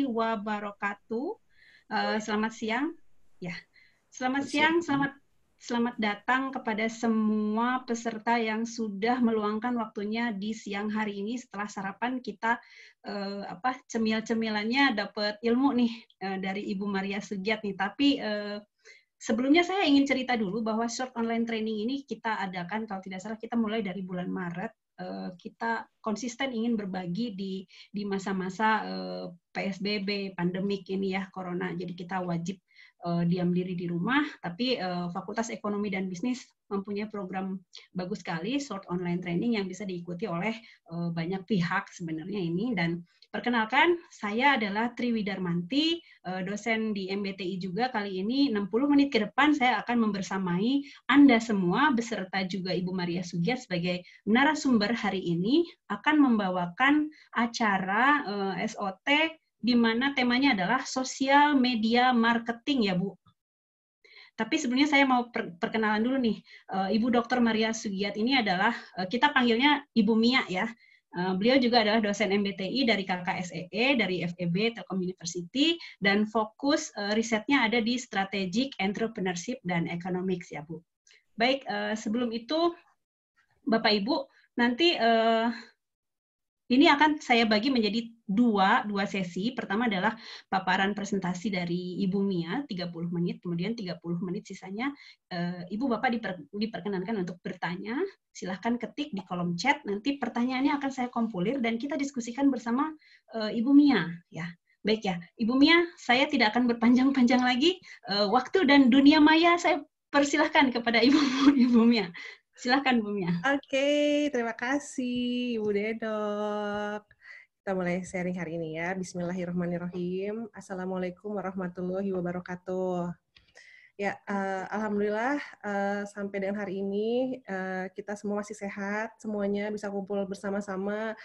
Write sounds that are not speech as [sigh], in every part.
wabarakatuh. Uh, selamat siang. Ya. Selamat siang, selamat selamat datang kepada semua peserta yang sudah meluangkan waktunya di siang hari ini setelah sarapan kita uh, apa cemil-cemilannya dapat ilmu nih uh, dari Ibu Maria Sugiat nih tapi uh, sebelumnya saya ingin cerita dulu bahwa short online training ini kita adakan kalau tidak salah kita mulai dari bulan Maret Eh, kita konsisten ingin berbagi di di masa-masa eh, PSBB pandemik ini ya corona jadi kita wajib uh, diam diri di rumah, tapi uh, Fakultas Ekonomi dan Bisnis mempunyai program bagus sekali, short online training yang bisa diikuti oleh uh, banyak pihak sebenarnya ini. Dan perkenalkan, saya adalah Triwi Darmanti, uh, dosen di MBTI juga kali ini 60 menit ke depan saya akan membersamai Anda semua beserta juga Ibu Maria Sugiat sebagai narasumber hari ini akan membawakan acara uh, SOT di mana temanya adalah sosial media marketing ya Bu. Tapi sebelumnya saya mau perkenalan dulu nih, eh, Ibu Dr. Maria Sugiat ini adalah, eh, kita panggilnya Ibu Mia ya. Eh, beliau juga adalah dosen MBTI dari KKSEE, e, dari FEB, Telkom University, dan fokus risetnya ada di Strategic Entrepreneurship dan Economics ya Bu. Baik, sebelum itu Bapak Ibu, nanti ini akan saya bagi menjadi dua, dua sesi. Pertama adalah paparan presentasi dari Ibu Mia, 30 menit, kemudian 30 menit sisanya eh, Ibu Bapak diperkenankan untuk bertanya. Silahkan ketik di kolom chat, nanti pertanyaannya akan saya kompulir dan kita diskusikan bersama eh, Ibu Mia. ya. Baik ya, Ibu Mia, saya tidak akan berpanjang-panjang lagi. Eh, waktu dan dunia maya saya persilahkan kepada Ibu, [laughs] Ibu Mia. Silahkan Bumia. Oke, okay, terima kasih Ibu Dedok. Kita mulai sharing hari ini ya. Bismillahirrahmanirrahim. Assalamualaikum warahmatullahi wabarakatuh. Ya, uh, alhamdulillah uh, sampai dengan hari ini uh, kita semua masih sehat, semuanya bisa kumpul bersama-sama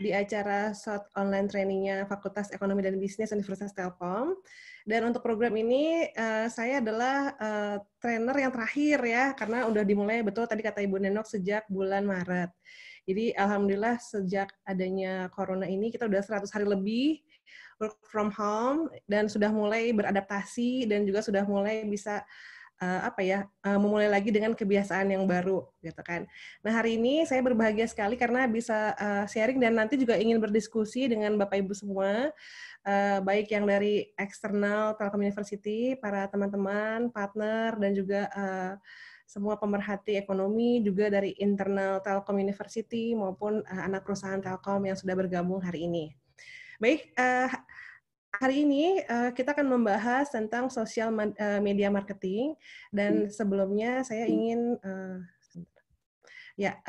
di acara short online trainingnya Fakultas Ekonomi dan Bisnis Universitas Telkom. Uh, dan untuk program ini uh, saya adalah uh, trainer yang terakhir ya karena udah dimulai betul tadi kata Ibu Nenok sejak bulan Maret. Jadi alhamdulillah sejak adanya corona ini kita udah 100 hari lebih work from home dan sudah mulai beradaptasi dan juga sudah mulai bisa uh, apa ya uh, memulai lagi dengan kebiasaan yang baru gitu kan. Nah hari ini saya berbahagia sekali karena bisa uh, sharing dan nanti juga ingin berdiskusi dengan bapak ibu semua Eh, baik yang dari eksternal Telkom University, para teman-teman, partner, dan juga eh, semua pemerhati ekonomi, juga dari internal Telkom University maupun eh, anak perusahaan Telkom yang sudah bergabung hari ini. Baik, hari ini kita akan membahas tentang social media marketing dan hmm. sebelumnya saya hmm. ingin uh, ya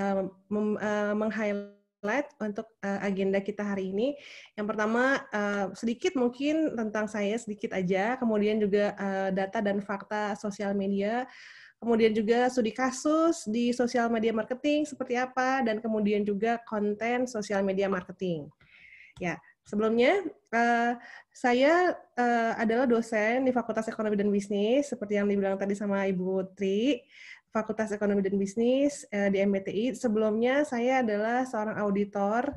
meng-highlight highlight untuk uh, agenda kita hari ini. Yang pertama uh, sedikit mungkin tentang saya sedikit aja, kemudian juga uh, data dan fakta sosial media, kemudian juga studi kasus di sosial media marketing seperti apa, dan kemudian juga konten sosial media marketing. Ya, sebelumnya uh, saya uh, adalah dosen di Fakultas Ekonomi dan Bisnis, seperti yang dibilang tadi sama Ibu Tri. Fakultas Ekonomi dan Bisnis eh, di MBTI. Sebelumnya saya adalah seorang auditor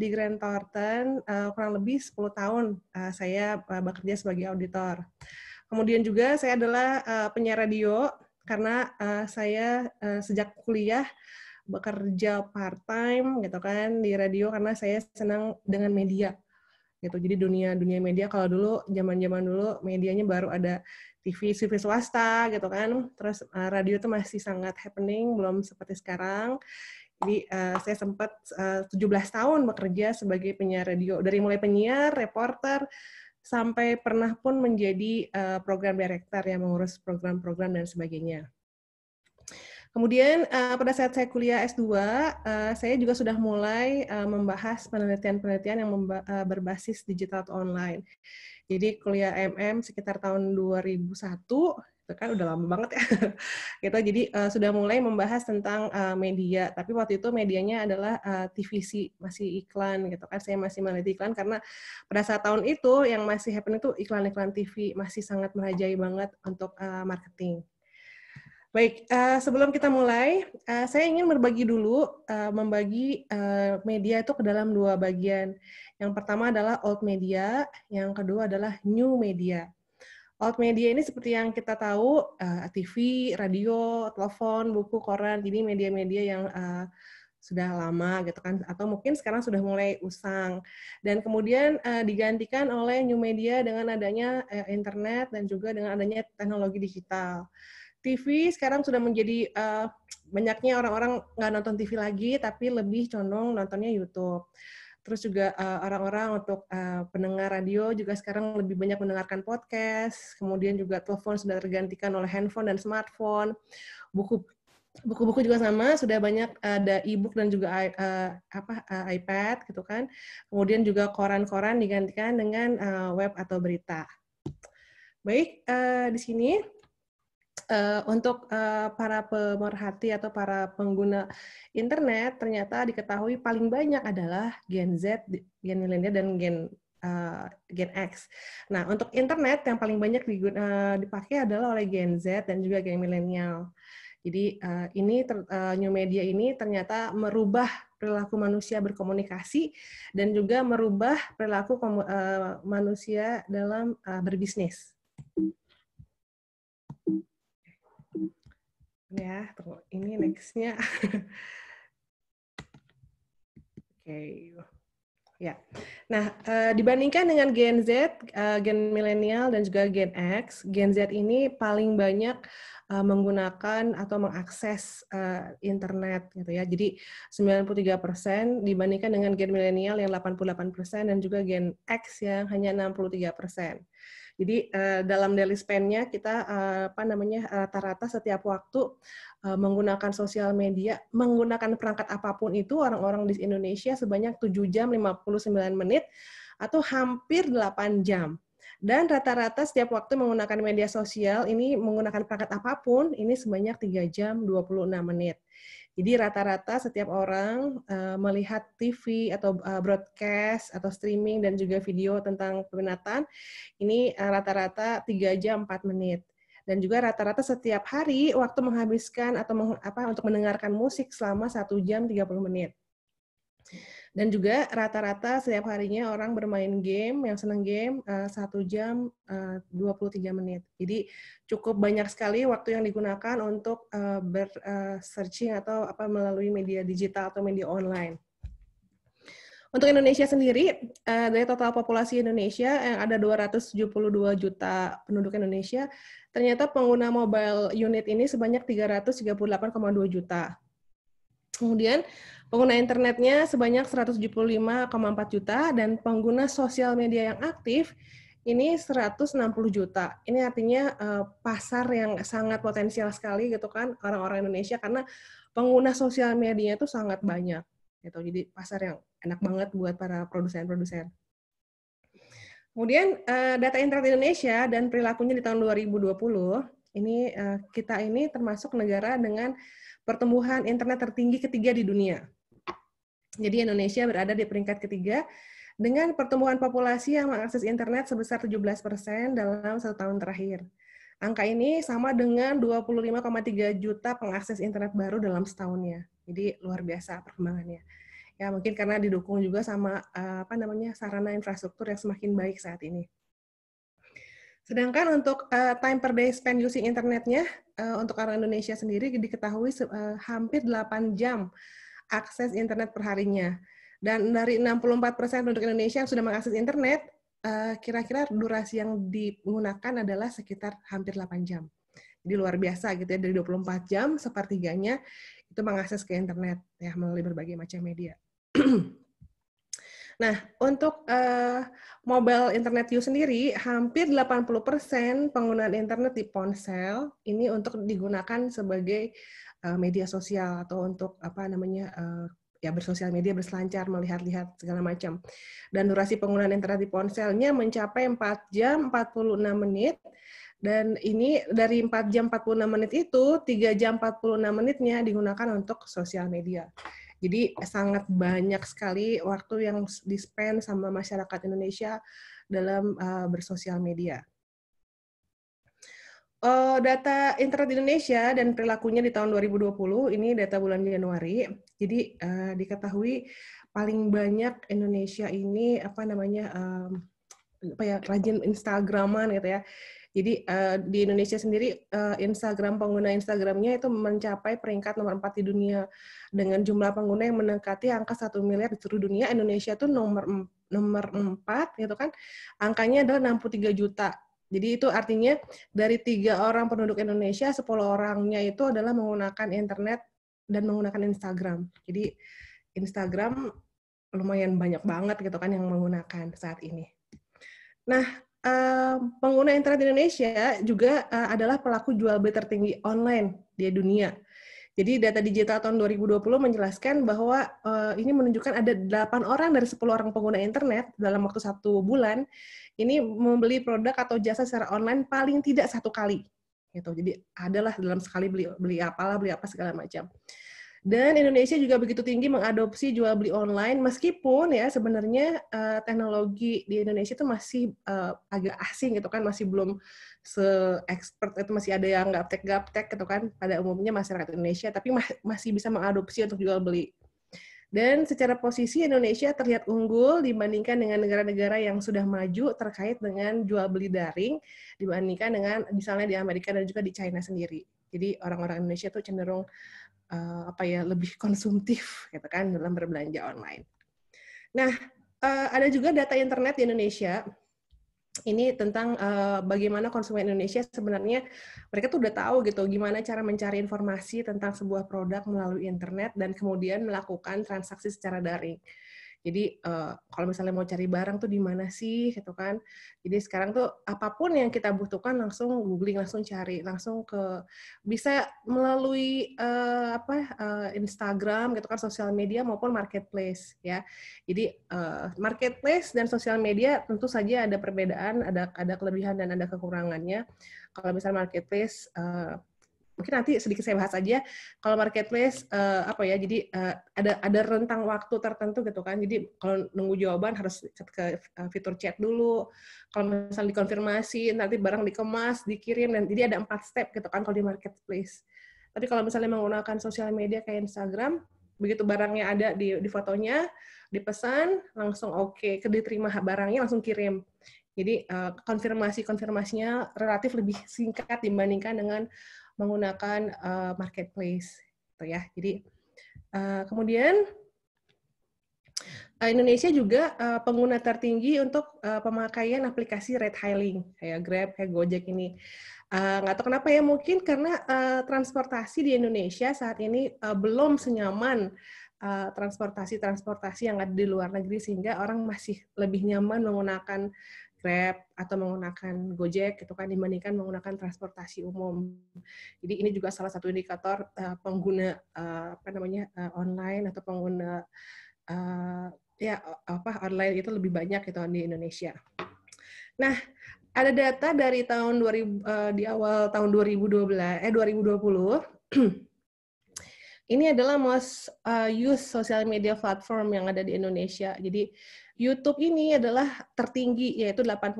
di Grand Thornton, eh, kurang lebih 10 tahun eh, saya bekerja sebagai auditor. Kemudian juga saya adalah penyiar radio karena saya sejak kuliah bekerja part time gitu kan di radio karena saya senang dengan media gitu jadi dunia dunia media kalau dulu zaman zaman dulu medianya baru ada TV TV swasta gitu kan terus uh, radio itu masih sangat happening belum seperti sekarang jadi uh, saya sempat uh, 17 tahun bekerja sebagai penyiar radio dari mulai penyiar reporter sampai pernah pun menjadi uh, program director yang mengurus program-program dan sebagainya Kemudian uh, pada saat saya kuliah S2, uh, saya juga sudah mulai uh, membahas penelitian-penelitian yang uh, berbasis digital online. Jadi kuliah MM sekitar tahun 2001 itu kan udah lama banget ya. [laughs] gitu jadi uh, sudah mulai membahas tentang uh, media, tapi waktu itu medianya adalah uh, eh, TVC, masih iklan gitu kan. Saya masih meneliti iklan karena pada saat tahun itu yang masih happen itu iklan-iklan TV masih sangat merajai banget untuk uh, marketing. Baik, uh, sebelum kita mulai, uh, saya ingin berbagi dulu, uh, membagi uh, media itu ke dalam dua bagian. Yang pertama adalah old media, yang kedua adalah new media. Old media ini seperti yang kita tahu, uh, TV, radio, telepon, buku, koran, ini media-media yang uh, sudah lama gitu kan, atau mungkin sekarang sudah mulai usang. Dan kemudian uh, digantikan oleh new media dengan adanya uh, internet dan juga dengan adanya teknologi digital. TV sekarang sudah menjadi uh, banyaknya orang-orang nggak nonton TV lagi, tapi lebih condong nontonnya YouTube. Terus juga eh, orang-orang uh, untuk uh, pendengar radio juga sekarang lebih banyak mendengarkan podcast. Kemudian juga telepon sudah tergantikan oleh handphone dan smartphone. Buku buku-buku juga sama sudah banyak ada e-book dan juga uh, apa uh, iPad gitu kan kemudian juga koran-koran digantikan dengan uh, web atau berita baik uh, di sini uh, untuk uh, para pemerhati atau para pengguna internet ternyata diketahui paling banyak adalah Gen Z, Gen Milenial dan Gen uh, Gen X. Nah, untuk internet yang paling banyak diguna, dipakai adalah oleh Gen Z dan juga Gen Milenial. Jadi uh, ini ter, uh, new media ini ternyata merubah perilaku manusia berkomunikasi dan juga merubah perilaku uh, manusia dalam uh, berbisnis. Ya, tunggu. Ini nextnya. [laughs] Oke. okay. Ya. Nah, eh, dibandingkan dengan Gen Z, eh, Gen milenial dan juga Gen X, Gen Z ini paling banyak eh, menggunakan atau mengakses internet gitu ya. Jadi 93% persen dibandingkan dengan Gen milenial yang 88% persen dan juga Gen X yang hanya 63%. persen. Jadi uh, dalam daily spend-nya kita uh, apa namanya eh, rata-rata setiap waktu uh, menggunakan sosial media, menggunakan perangkat apapun itu orang-orang di Indonesia sebanyak 7 jam 59 menit atau hampir 8 jam. Dan rata-rata setiap waktu menggunakan media sosial ini menggunakan perangkat apapun ini sebanyak 3 jam 26 menit. Jadi rata-rata setiap orang uh, melihat TV atau uh, broadcast atau streaming dan juga video tentang peminatan ini eh, rata-rata uh, 3 jam 4 menit dan juga rata-rata setiap hari waktu menghabiskan atau meng, apa untuk mendengarkan musik selama 1 jam 30 menit. Dan juga rata-rata setiap harinya orang bermain game, yang senang game, eh, satu jam 23 eh, menit. Jadi cukup banyak sekali waktu yang digunakan untuk eh, ber-searching atau apa melalui media digital atau media online. Untuk Indonesia sendiri, dari total populasi Indonesia yang ada 272 juta penduduk Indonesia, ternyata pengguna mobile unit ini sebanyak 338,2 juta. Kemudian Pengguna internetnya sebanyak 175,4 juta dan pengguna sosial media yang aktif ini 160 juta. Ini artinya uh, pasar yang sangat potensial sekali gitu kan orang-orang Indonesia karena pengguna sosial medianya itu sangat banyak gitu. Jadi pasar yang enak banget buat para produsen-produsen. Kemudian uh, data internet Indonesia dan perilakunya di tahun 2020 ini uh, kita ini termasuk negara dengan pertumbuhan internet tertinggi ketiga di dunia. Jadi Indonesia berada di peringkat ketiga dengan pertumbuhan populasi yang mengakses internet sebesar 17% dalam satu tahun terakhir. Angka ini sama dengan 25,3 juta pengakses internet baru dalam setahunnya. Jadi luar biasa perkembangannya. Ya mungkin karena didukung juga sama eh, apa namanya sarana infrastruktur yang semakin baik saat ini. Sedangkan untuk uh, time per day spend using internetnya uh, untuk orang Indonesia sendiri diketahui uh, hampir 8 jam akses internet perharinya. Dan dari 64% persen penduduk Indonesia yang sudah mengakses internet, eh, kira-kira durasi yang digunakan adalah sekitar hampir 8 jam. Jadi luar biasa gitu ya, dari 24 jam, sepertiganya itu mengakses ke internet ya melalui berbagai macam media. [clears throat] Nah, untuk uh, mobile internet you sendiri, hampir 80% persen penggunaan internet di ponsel ini untuk digunakan sebagai Eh, media sosial atau untuk apa namanya eh, ya bersosial media berselancar melihat-lihat segala macam dan durasi penggunaan internet di ponselnya mencapai 4 jam 46 menit dan ini dari 4 jam 46 menit itu 3 jam 46 menitnya digunakan untuk sosial media jadi sangat banyak sekali waktu yang dispend sama masyarakat Indonesia dalam uh, bersosial media Uh, data internet Indonesia dan perilakunya di tahun 2020 ini data bulan Januari. Jadi uh, diketahui paling banyak Indonesia ini apa namanya uh, apa ya rajin Instagraman gitu ya. Jadi uh, di Indonesia sendiri uh, Instagram pengguna Instagramnya itu mencapai peringkat nomor 4 di dunia dengan jumlah pengguna yang mendekati angka satu miliar di seluruh dunia. Indonesia itu nomor nomor 4 gitu kan. Angkanya adalah 63 juta. Jadi itu artinya dari tiga orang penduduk Indonesia, 10 orangnya itu adalah menggunakan internet dan menggunakan Instagram. Jadi Instagram lumayan banyak banget gitu kan yang menggunakan saat ini. Nah, eh, pengguna internet di Indonesia juga eh, adalah pelaku jual beli tertinggi online di dunia. Jadi data digital tahun 2020 menjelaskan bahwa uh, ini menunjukkan ada 8 orang dari 10 orang pengguna internet dalam waktu satu bulan ini membeli produk atau jasa secara online paling tidak satu kali gitu. Jadi adalah dalam sekali beli beli apalah, beli apa segala macam. Dan Indonesia juga begitu tinggi mengadopsi jual beli online meskipun ya sebenarnya uh, teknologi di Indonesia itu masih uh, agak asing gitu kan masih belum se-expert itu masih ada yang gaptek-gaptek gitu kan pada umumnya masyarakat Indonesia tapi ma masih bisa mengadopsi untuk jual beli. Dan secara posisi Indonesia terlihat unggul dibandingkan dengan negara-negara yang sudah maju terkait dengan jual beli daring dibandingkan dengan misalnya di Amerika dan juga di China sendiri. Jadi orang-orang Indonesia tuh cenderung uh, apa ya lebih konsumtif [laughs] gitu kan dalam berbelanja online. Nah, uh, ada juga data internet di Indonesia ini tentang uh, bagaimana konsumen Indonesia sebenarnya mereka tuh udah tahu gitu gimana cara mencari informasi tentang sebuah produk melalui internet dan kemudian melakukan transaksi secara daring. Jadi uh, kalau misalnya mau cari barang tuh di mana sih gitu kan. Jadi sekarang tuh apapun yang kita butuhkan langsung googling, langsung cari, langsung ke bisa melalui uh, apa uh, Instagram gitu kan sosial media maupun marketplace ya. Jadi uh, marketplace dan sosial media tentu saja ada perbedaan, ada ada kelebihan dan ada kekurangannya. Kalau misalnya marketplace uh, mungkin nanti sedikit saya bahas aja kalau marketplace uh, apa ya jadi uh, ada ada rentang waktu tertentu gitu kan jadi kalau nunggu jawaban harus ke eh, fitur chat dulu kalau misalnya dikonfirmasi nanti barang dikemas dikirim dan jadi ada empat step gitu kan kalau di marketplace tapi kalau misalnya menggunakan sosial media kayak Instagram begitu barangnya ada di, di fotonya dipesan langsung oke okay. diterima barangnya langsung kirim jadi konfirmasi konfirmasinya relatif lebih singkat dibandingkan dengan menggunakan uh, marketplace gitu ya. Jadi uh, kemudian eh, Indonesia juga uh, pengguna tertinggi untuk uh, pemakaian aplikasi red hailing kayak Grab, kayak Gojek ini. Nggak uh, tahu kenapa ya, mungkin karena uh, transportasi di Indonesia saat ini uh, belum senyaman transportasi-transportasi uh, yang ada di luar negeri sehingga orang masih lebih nyaman menggunakan Grab atau menggunakan Gojek itu kan dibandingkan menggunakan transportasi umum. Jadi ini juga salah satu indikator uh, pengguna uh, apa namanya uh, online atau pengguna uh, ya apa online itu lebih banyak itu di Indonesia. Nah, ada data dari tahun 2000 uh, di awal tahun 2012 eh 2020 [clears throat] ini adalah most uh, used social media platform yang ada di Indonesia. Jadi YouTube ini adalah tertinggi yaitu 88%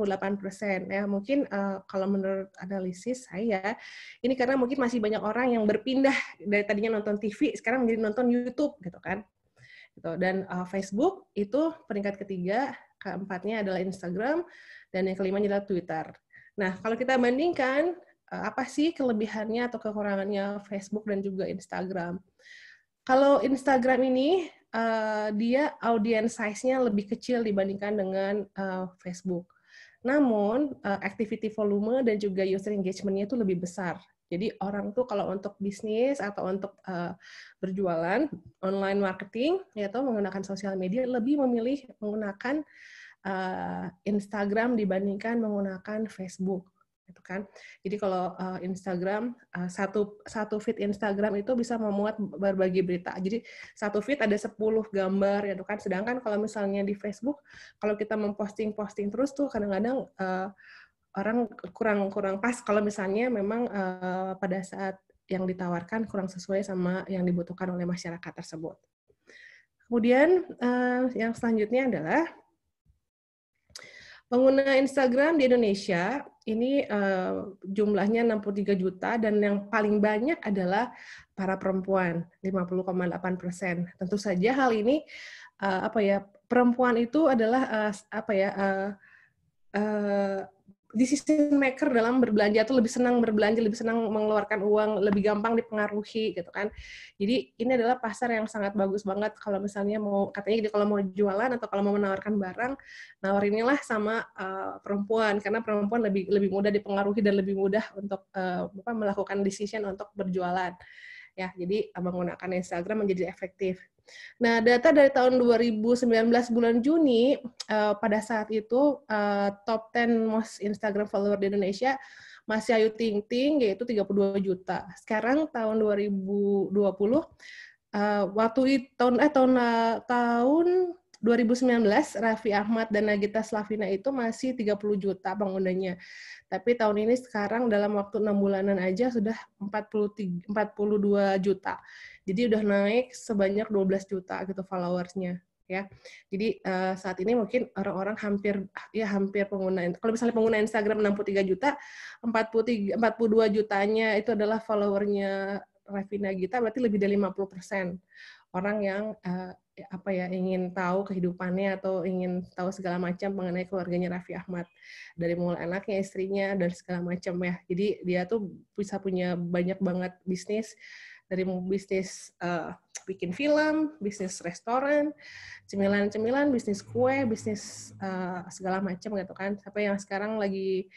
ya. Mungkin uh, kalau menurut analisis saya ini karena mungkin masih banyak orang yang berpindah dari tadinya nonton TV sekarang menjadi nonton YouTube gitu kan. Gitu. Dan uh, Facebook itu peringkat ketiga, keempatnya adalah Instagram dan yang kelima adalah Twitter. Nah, kalau kita bandingkan uh, apa sih kelebihannya atau kekurangannya Facebook dan juga Instagram? Kalau Instagram ini uh, dia audience size-nya lebih kecil dibandingkan dengan uh, Facebook. Namun, uh, activity volume dan juga user engagement-nya itu lebih besar. Jadi orang tuh kalau untuk bisnis atau untuk uh, berjualan online marketing yaitu menggunakan sosial media lebih memilih menggunakan uh, Instagram dibandingkan menggunakan Facebook gitu kan. Jadi kalau uh, Instagram uh, satu satu feed Instagram itu bisa memuat berbagai berita. Jadi satu feed ada 10 gambar gitu kan. Sedangkan kalau misalnya di Facebook kalau kita memposting-posting terus tuh kadang-kadang uh, orang kurang kurang pas kalau misalnya memang uh, pada saat yang ditawarkan kurang sesuai sama yang dibutuhkan oleh masyarakat tersebut. Kemudian yang selanjutnya adalah Pengguna Instagram di Indonesia ini uh, jumlahnya 63 juta dan yang paling banyak adalah para perempuan 50,8 persen. Tentu saja hal ini uh, apa ya perempuan itu adalah uh, apa ya uh, uh, decision maker dalam berbelanja tuh lebih senang berbelanja, lebih senang mengeluarkan uang, lebih gampang dipengaruhi gitu kan. Jadi ini adalah pasar yang sangat bagus banget kalau misalnya mau katanya gitu kalau mau jualan atau kalau mau menawarkan barang, nawarinilah sama uh, perempuan karena perempuan lebih lebih mudah dipengaruhi dan lebih mudah untuk uh, apa melakukan decision untuk berjualan. Ya, jadi menggunakan Instagram menjadi efektif. Nah, data dari tahun 2019 bulan Juni uh, pada saat itu uh, top 10 most Instagram follower di Indonesia masih Ayu Ting Ting yaitu 32 juta. Sekarang tahun 2020 uh, eh, waktu itu, tahun eh tahun uh, tahun 2019 Raffi Ahmad dan Nagita Slavina itu masih 30 juta penggunanya. Tapi tahun ini sekarang dalam waktu 6 bulanan aja sudah 43 42 juta. Jadi udah naik sebanyak 12 juta gitu followersnya ya. Jadi uh, saat ini mungkin orang-orang hampir ya hampir pengguna kalau misalnya pengguna Instagram 63 juta, 43 42 jutanya itu adalah followernya Revina Gita berarti lebih dari 50% orang yang uh, apa ya ingin tahu kehidupannya atau ingin tahu segala macam mengenai keluarganya Raffi Ahmad dari mulai anaknya istrinya dan segala macam ya jadi dia tuh bisa punya banyak banget bisnis dari bisnis uh, bikin film, bisnis restoran, cemilan-cemilan, bisnis kue, bisnis uh, segala macam gitu kan. Sampai yang sekarang lagi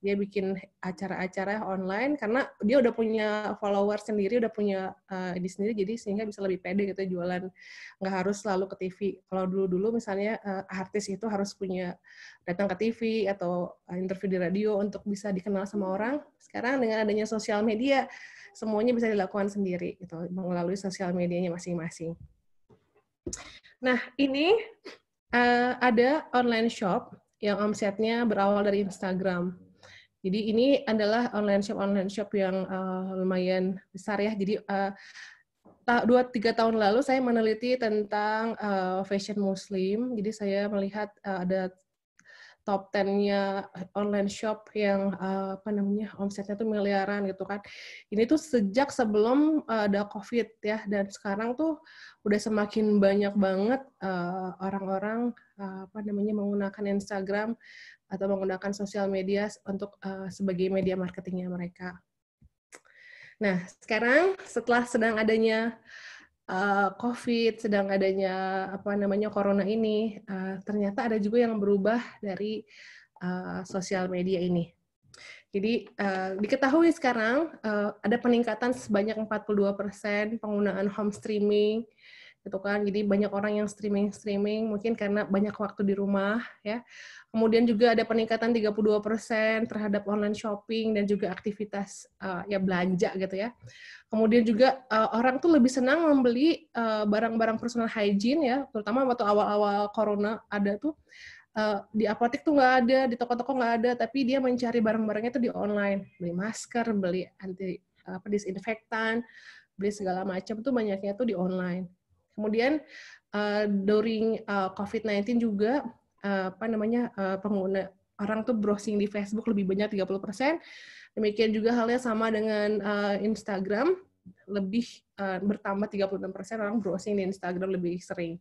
dia bikin acara-acara online karena dia udah punya follower sendiri udah punya uh, di sendiri jadi sehingga bisa lebih pede gitu jualan nggak harus selalu ke TV kalau dulu dulu misalnya uh, artis itu harus punya datang ke TV atau eh, interview di radio untuk bisa dikenal sama orang sekarang dengan adanya sosial media semuanya bisa dilakukan sendiri gitu melalui sosial medianya masing-masing nah ini uh, ada online shop yang omsetnya berawal dari Instagram. Jadi ini adalah online shop online shop yang uh, lumayan besar ya. Jadi uh, dua tiga tahun lalu saya meneliti tentang uh, fashion muslim. Jadi saya melihat uh, ada top 10 online shop yang uh, apa namanya omsetnya tuh miliaran gitu kan. Ini tuh sejak sebelum uh, ada Covid ya dan sekarang tuh udah semakin banyak banget orang-orang uh, uh, apa namanya menggunakan Instagram atau menggunakan sosial media untuk uh, sebagai media marketingnya mereka. Nah, sekarang setelah sedang adanya uh, COVID, sedang adanya apa namanya corona ini, uh, ternyata ada juga yang berubah dari uh, sosial media ini. Jadi uh, diketahui sekarang uh, ada peningkatan sebanyak 42% persen penggunaan home streaming, gitu kan. Jadi banyak orang yang streaming-streaming mungkin karena banyak waktu di rumah ya. Kemudian juga ada peningkatan 32% terhadap online shopping dan juga aktivitas uh, ya belanja gitu ya. Kemudian juga uh, orang tuh lebih senang membeli barang eh, barang-barang personal hygiene ya, terutama waktu awal-awal corona ada tuh Uh, di apotek tuh nggak ada, di toko-toko nggak ada, tapi dia mencari barang-barangnya itu di online, beli masker, beli anti apa disinfektan, beli segala macam tuh banyaknya tuh di online. Kemudian uh, during uh, eh, COVID-19 juga uh, apa namanya uh, pengguna orang tuh browsing di Facebook lebih banyak 30%. Demikian juga halnya sama dengan uh, Instagram lebih uh, bertambah 36% orang browsing di Instagram lebih sering.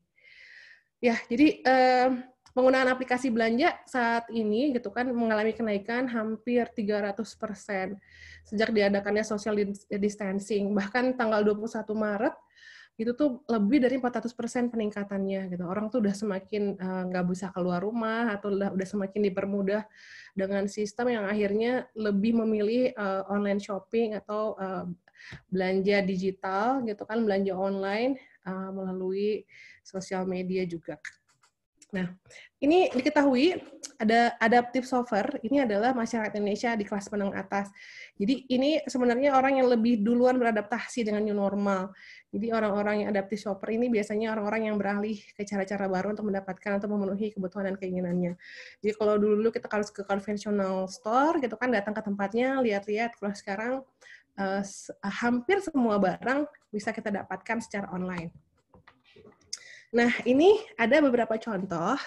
Ya, jadi uh, penggunaan aplikasi belanja saat ini gitu kan mengalami kenaikan hampir 300% sejak diadakannya social distancing. Bahkan tanggal 21 Maret itu tuh lebih dari 400% peningkatannya gitu. Orang tuh udah semakin eh, nggak uh, bisa keluar rumah atau udah, udah semakin dipermudah dengan sistem yang akhirnya lebih memilih uh, online shopping atau uh, belanja digital gitu kan, belanja online uh, melalui sosial media juga. Nah, ini diketahui ada adaptive solver, ini adalah masyarakat Indonesia di kelas menengah atas. Jadi ini sebenarnya orang yang lebih duluan beradaptasi dengan new normal. Jadi orang-orang yang adaptive solver ini biasanya orang-orang yang beralih ke cara-cara baru untuk mendapatkan atau memenuhi kebutuhan dan keinginannya. Jadi kalau dulu kita harus ke konvensional store gitu kan datang ke tempatnya, lihat-lihat kalau sekarang eh, hampir semua barang bisa kita dapatkan secara online. Nah, ini ada beberapa contoh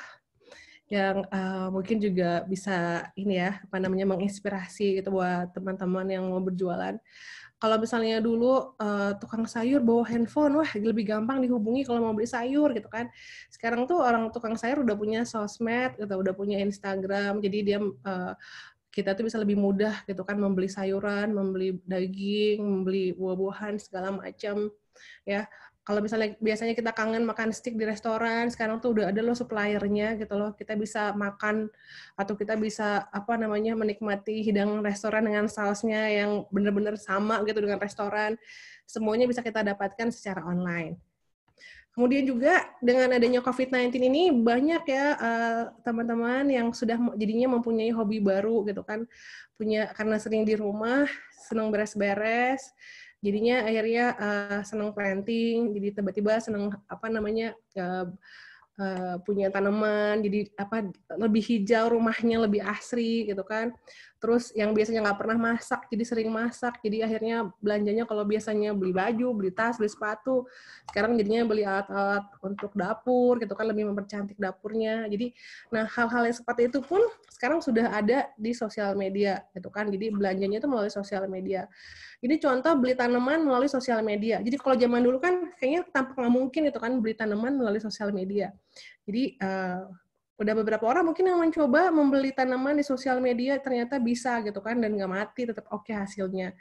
yang uh, mungkin juga bisa ini ya apa namanya menginspirasi gitu buat teman-teman yang mau berjualan. Kalau misalnya dulu uh, tukang sayur bawa handphone, wah lebih gampang dihubungi kalau mau beli sayur gitu kan. Sekarang tuh orang tukang sayur udah punya sosmed, gitu, udah punya Instagram, jadi dia uh, kita tuh bisa lebih mudah gitu kan membeli sayuran, membeli daging, membeli buah-buahan segala macam ya kalau misalnya biasanya kita kangen makan steak di restoran, sekarang tuh udah ada loh suppliernya gitu loh. Kita bisa makan atau kita bisa apa namanya menikmati hidangan restoran dengan sausnya yang benar-benar sama gitu dengan restoran. Semuanya bisa kita dapatkan secara online. Kemudian juga dengan adanya COVID-19 ini banyak ya eh, teman-teman uh, yang sudah jadinya mempunyai hobi baru gitu kan. Punya karena sering di rumah, senang beres-beres jadinya akhirnya uh, eh, senang planting jadi tiba-tiba senang apa namanya uh, Uh, punya tanaman jadi apa lebih hijau rumahnya lebih asri gitu kan terus yang biasanya nggak pernah masak jadi sering masak jadi akhirnya belanjanya kalau biasanya beli baju beli tas beli sepatu sekarang jadinya beli alat-alat untuk dapur gitu kan lebih mempercantik dapurnya jadi nah hal-hal yang seperti itu pun sekarang sudah ada di sosial media gitu kan jadi belanjanya itu melalui sosial media ini contoh beli tanaman melalui sosial media jadi kalau zaman dulu kan kayaknya tampak nggak mungkin itu kan beli tanaman melalui sosial media jadi uh, udah beberapa orang mungkin yang mencoba membeli tanaman di sosial media ternyata bisa gitu kan dan nggak mati tetap oke okay hasilnya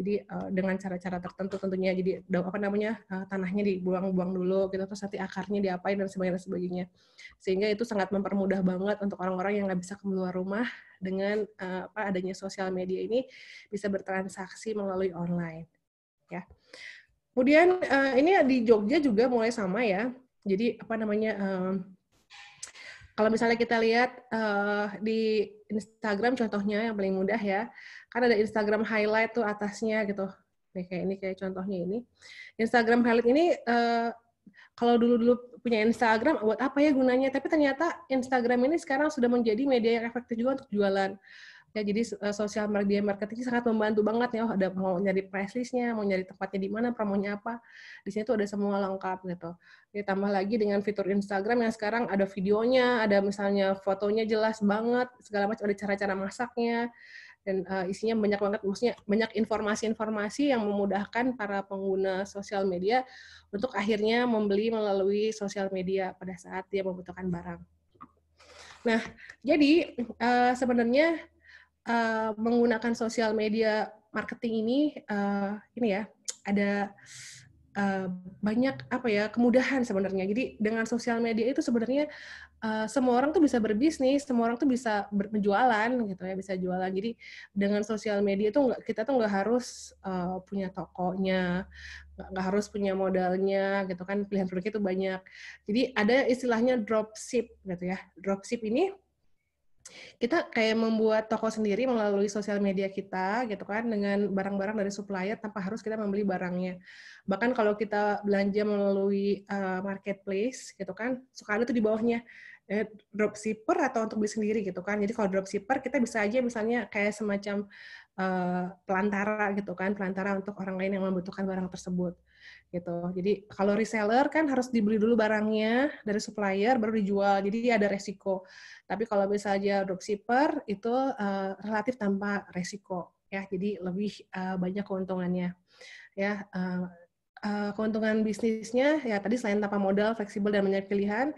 jadi eh, dengan cara-cara tertentu tentunya jadi apa namanya eh, tanahnya dibuang-buang dulu gitu terus nanti akarnya diapain dan sebagainya dan sebagainya sehingga itu sangat mempermudah banget untuk orang-orang yang nggak bisa keluar rumah dengan eh, apa adanya sosial media ini bisa bertransaksi melalui online ya kemudian ini di Jogja juga mulai sama ya jadi apa namanya kalau misalnya kita lihat uh, di Instagram contohnya yang paling mudah ya, kan ada Instagram highlight tuh atasnya gitu. Nih kayak ini kayak contohnya ini. Instagram highlight ini uh, kalau dulu-dulu punya Instagram buat apa ya gunanya? Tapi ternyata Instagram ini sekarang sudah menjadi media yang efektif juga untuk jualan ya jadi uh, sosial media marketing sangat membantu banget ya oh, ada mau nyari price listnya mau nyari tempatnya di mana promonya apa di sini tuh ada semua lengkap gitu ditambah ya, lagi dengan fitur Instagram yang sekarang ada videonya ada misalnya fotonya jelas banget segala macam ada cara-cara masaknya dan uh, isinya banyak banget maksudnya banyak informasi-informasi yang memudahkan para pengguna sosial media untuk akhirnya membeli melalui sosial media pada saat dia membutuhkan barang. Nah, jadi uh, sebenarnya Eh, menggunakan sosial media marketing ini uh, ini ya ada Uh, banyak apa ya kemudahan sebenarnya. Jadi dengan sosial media itu sebenarnya uh, semua orang tuh bisa berbisnis, semua orang tuh bisa berjualan gitu ya, bisa jualan. Jadi dengan sosial media itu enggak kita tuh nggak harus uh, punya tokonya, nggak harus punya modalnya gitu kan. Pilihan produknya itu banyak. Jadi ada istilahnya dropship gitu ya. Dropship ini kita kayak membuat toko sendiri melalui sosial media kita gitu kan dengan barang-barang dari supplier tanpa harus kita membeli barangnya. Bahkan kalau kita belanja melalui uh, marketplace gitu kan suka ada tuh di bawahnya eh, dropshipper atau untuk beli sendiri gitu kan. Jadi kalau dropshipper kita bisa aja misalnya kayak semacam uh, pelantara gitu kan, pelantara untuk orang lain yang membutuhkan barang tersebut gitu. Jadi kalau reseller kan harus dibeli dulu barangnya dari supplier baru dijual. Jadi ada resiko. Tapi kalau misalnya dropshipper itu uh, relatif tanpa resiko ya. Jadi lebih uh, banyak keuntungannya. Ya uh, uh, keuntungan bisnisnya ya tadi selain tanpa modal, fleksibel dan banyak pilihan,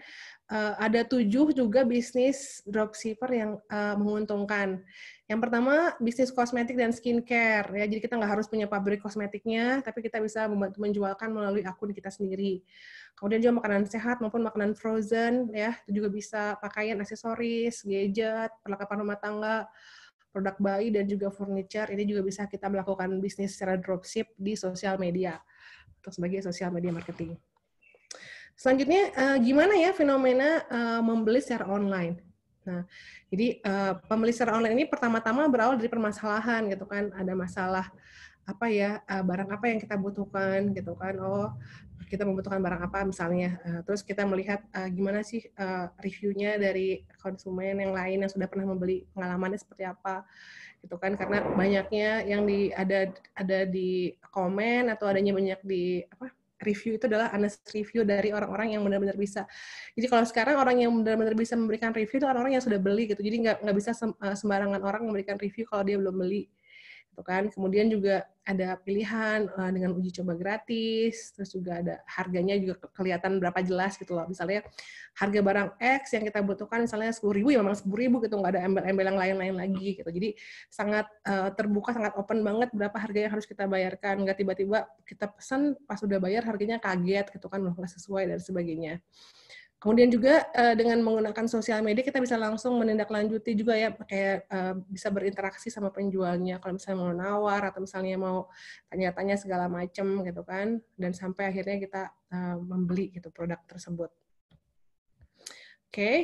uh, ada tujuh juga bisnis dropshipper yang uh, menguntungkan. Yang pertama, bisnis kosmetik dan skincare. Ya, jadi kita nggak harus punya pabrik kosmetiknya, tapi kita bisa menjualkan melalui akun kita sendiri. Kemudian juga makanan sehat maupun makanan frozen, ya, itu juga bisa pakaian, aksesoris, gadget, perlengkapan rumah tangga, produk bayi dan juga furniture. Ini juga bisa kita melakukan bisnis secara dropship di sosial media atau sebagai sosial media marketing. Selanjutnya, eh, gimana ya fenomena eh, membeli secara online? Nah, jadi uh, eh, secara online ini pertama-tama berawal dari permasalahan gitu kan, ada masalah apa ya uh, barang apa yang kita butuhkan gitu kan oh kita membutuhkan barang apa misalnya uh, terus kita melihat uh, gimana sih uh, reviewnya dari konsumen yang lain yang sudah pernah membeli pengalamannya seperti apa gitu kan karena banyaknya yang di ada ada di komen atau adanya banyak di apa review itu adalah honest review dari orang-orang yang benar-benar bisa. Jadi kalau sekarang orang yang benar-benar bisa memberikan review itu orang-orang yang sudah beli gitu. Jadi nggak nggak bisa eh, sembarangan orang memberikan review kalau dia belum beli gitu kan. Kemudian juga ada pilihan uh, dengan uji coba gratis, terus juga ada harganya juga kelihatan berapa jelas gitu loh. Misalnya harga barang X yang kita butuhkan misalnya sepuluh ribu, ya memang sepuluh ribu gitu, nggak ada embel-embel yang lain-lain lagi gitu. Jadi sangat uh, terbuka, sangat open banget berapa harga yang harus kita bayarkan. Nggak tiba-tiba kita pesan pas udah bayar harganya kaget gitu kan, nggak sesuai dan sebagainya. Kemudian juga uh, dengan menggunakan sosial media kita bisa langsung menindaklanjuti juga ya pakai uh, eh, bisa berinteraksi sama penjualnya kalau misalnya mau nawar atau misalnya mau tanya-tanya segala macam gitu kan dan sampai akhirnya kita uh, membeli gitu produk tersebut. Oke, okay.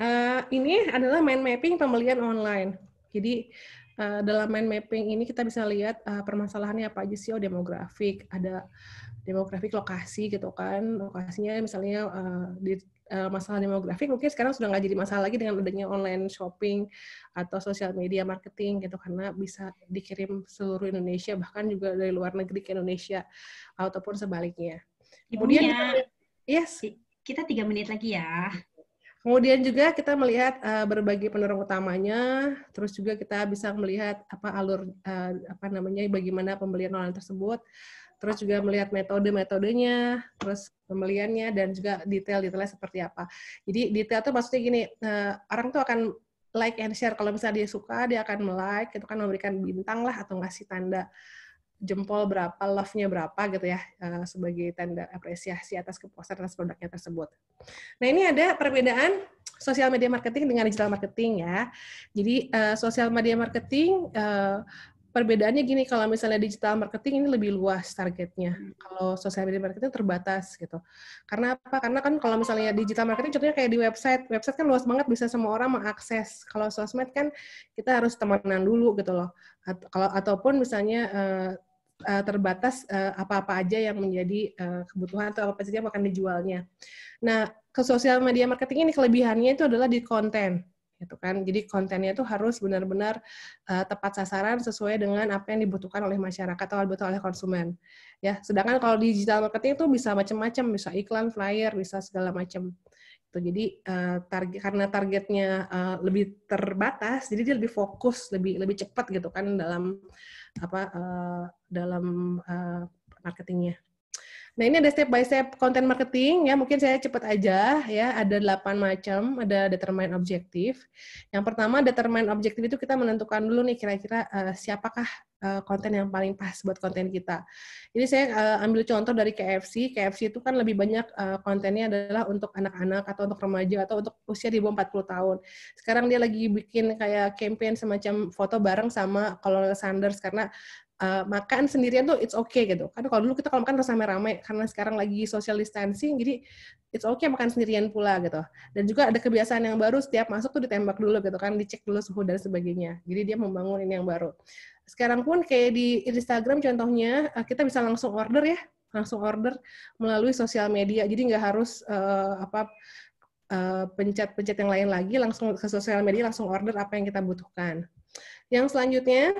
uh, ini adalah mind mapping pembelian online. Jadi uh, dalam mind mapping ini kita bisa lihat uh, permasalahannya apa aja sih oh demografik, ada demografik lokasi gitu kan lokasinya misalnya uh, di uh, masalah demografi mungkin sekarang sudah nggak jadi masalah lagi dengan adanya online shopping atau social media marketing gitu karena bisa dikirim seluruh Indonesia bahkan juga dari luar negeri ke Indonesia ataupun sebaliknya. Iya. Kemudian ya, yes, kita tiga menit lagi ya. Kemudian juga kita melihat uh, berbagai pendorong utamanya, terus juga kita bisa melihat apa alur uh, apa namanya bagaimana pembelian online tersebut terus juga melihat metode-metodenya, terus pembeliannya, dan juga detail-detailnya seperti apa. Jadi detail tuh maksudnya gini, uh, orang tuh akan like and share. Kalau misalnya dia suka, dia akan like, itu kan memberikan bintang lah atau ngasih tanda jempol berapa, love-nya berapa gitu ya, uh, sebagai tanda apresiasi atas kepuasan atas produknya tersebut. Nah ini ada perbedaan sosial media marketing dengan digital marketing ya. Jadi uh, sosial media marketing uh, perbedaannya gini kalau misalnya digital marketing ini lebih luas targetnya hmm. kalau social media marketing terbatas gitu karena apa karena kan kalau misalnya digital marketing contohnya kayak di website website kan luas banget bisa semua orang mengakses kalau sosmed kan kita harus temenan dulu gitu loh Atau kalau ataupun misalnya uh, terbatas eh, apa-apa aja yang menjadi kebutuhan atau apa, apa saja yang akan dijualnya nah ke sosial media marketing ini kelebihannya itu adalah di konten gitu kan. Jadi kontennya itu harus benar-benar uh, tepat sasaran sesuai dengan apa yang dibutuhkan oleh masyarakat atau dibutuhkan oleh konsumen. Ya, sedangkan kalau digital marketing itu bisa macam-macam, bisa iklan, flyer, bisa segala macam. Gitu. jadi uh, target karena targetnya uh, lebih terbatas, jadi dia lebih fokus, lebih lebih cepat gitu kan dalam apa uh, dalam uh, marketingnya. Nah, ini ada step by step content marketing ya. Mungkin saya cepat aja ya. Ada delapan macam, ada determine objektif. Yang pertama determine objektif itu kita menentukan dulu nih kira-kira uh, siapakah eh, konten yang paling pas buat konten kita. Ini saya eh, ambil contoh dari KFC. KFC itu kan lebih banyak kontennya adalah untuk anak-anak atau untuk remaja atau untuk usia di bawah 40 tahun. Sekarang dia lagi bikin kayak campaign semacam foto bareng sama Colonel Sanders karena Eh, makan sendirian tuh it's okay gitu. Karena kalau dulu kita kalau makan harus rame-rame karena sekarang lagi social distancing jadi it's okay makan sendirian pula gitu. Dan juga ada kebiasaan yang baru setiap masuk tuh ditembak dulu gitu kan, dicek dulu suhu dan sebagainya. Jadi dia membangun ini yang baru. Sekarang pun kayak di Instagram contohnya eh, kita bisa langsung order ya, langsung order melalui sosial media. Jadi nggak harus uh, apa pencet-pencet uh, pencet -pencet yang lain lagi langsung ke sosial media langsung order apa yang kita butuhkan. Yang selanjutnya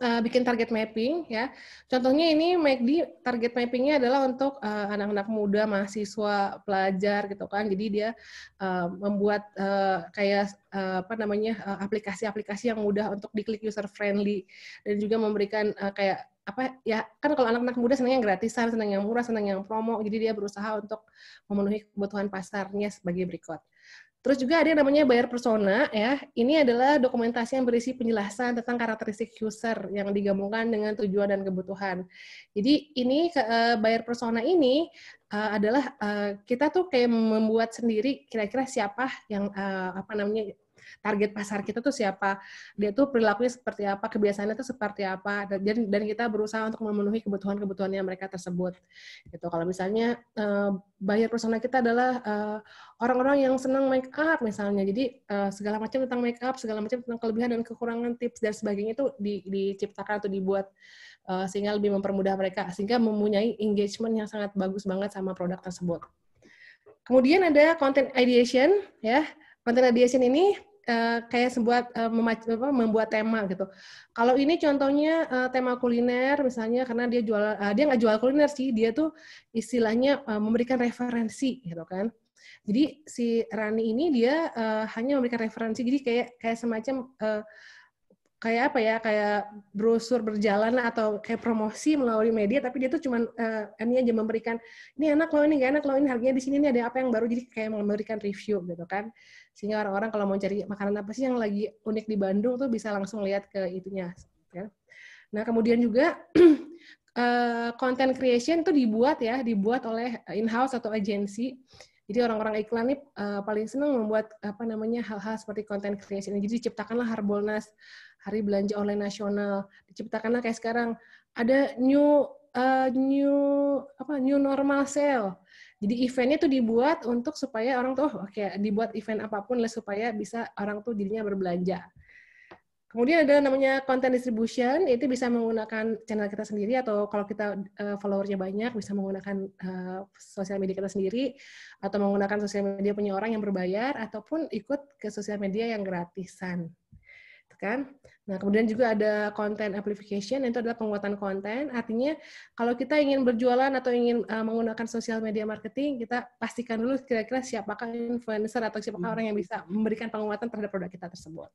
uh, bikin target mapping ya. Contohnya ini Make MACD target mappingnya adalah untuk eh, anak-anak muda, mahasiswa, pelajar gitu kan. Jadi dia uh, membuat uh, kayak uh, apa namanya uh, aplikasi-aplikasi yang mudah untuk diklik user friendly dan juga memberikan uh, kayak apa ya kan kalau anak-anak muda senang yang gratisan, senang yang murah, senang yang promo. Jadi dia berusaha untuk memenuhi kebutuhan pasarnya sebagai berikut. Terus juga ada yang namanya bayar persona ya. Ini adalah dokumentasi yang berisi penjelasan tentang karakteristik user yang digabungkan dengan tujuan dan kebutuhan. Jadi ini uh, e, buyer persona ini uh, adalah uh, kita tuh kayak membuat sendiri kira-kira siapa yang uh, apa namanya target pasar kita tuh siapa, dia tuh perilakunya seperti apa, kebiasaannya tuh seperti apa, dan, dan kita berusaha untuk memenuhi kebutuhan-kebutuhannya mereka tersebut. Gitu. Kalau misalnya uh, buyer persona kita adalah orang eh, orang-orang yang senang make up misalnya, jadi uh, segala macam tentang make up, segala macam tentang kelebihan dan kekurangan, tips dan sebagainya itu di, diciptakan atau dibuat uh, sehingga lebih mempermudah mereka sehingga mempunyai engagement yang sangat bagus banget sama produk tersebut. Kemudian ada content ideation ya. Content ideation ini Eh, kayak sebuat uh, membuat tema gitu. Kalau ini contohnya uh, tema kuliner misalnya karena dia jual uh, dia nggak jual kuliner sih, dia tuh istilahnya uh, memberikan referensi gitu kan. Jadi si Rani ini dia uh, hanya memberikan referensi jadi kayak kayak semacam uh, kayak apa ya kayak brosur berjalan atau kayak promosi melalui media tapi dia tuh cuma uh, eh, ini aja memberikan ini enak loh ini gak enak loh ini harganya di sini ini ada apa yang baru jadi kayak memberikan review gitu kan sehingga orang-orang kalau mau cari makanan apa sih yang lagi unik di Bandung tuh bisa langsung lihat ke itunya ya. nah kemudian juga uh, [clears throat] content creation tuh dibuat ya dibuat oleh in house atau agensi jadi orang-orang iklan ini uh, paling senang membuat apa namanya hal-hal seperti konten content ini. Jadi ciptakanlah Harbolnas, Hari Belanja Online Nasional, diciptakanlah kayak sekarang ada new uh, new apa new normal sale. Jadi eventnya tuh dibuat untuk supaya orang tuh oke okay, dibuat event apapun lah supaya bisa orang tuh dirinya berbelanja. Kemudian ada namanya content distribution, itu bisa menggunakan channel kita sendiri atau kalau kita uh, eh, followersnya banyak bisa menggunakan uh, sosial media kita sendiri atau menggunakan sosial media punya orang yang berbayar ataupun ikut ke sosial media yang gratisan. Gitu kan? Nah, kemudian juga ada content amplification, itu adalah penguatan konten. Artinya, kalau kita ingin berjualan atau ingin uh, menggunakan sosial media marketing, kita pastikan dulu kira-kira siapakah influencer atau siapa hmm. orang yang bisa memberikan penguatan terhadap produk kita tersebut.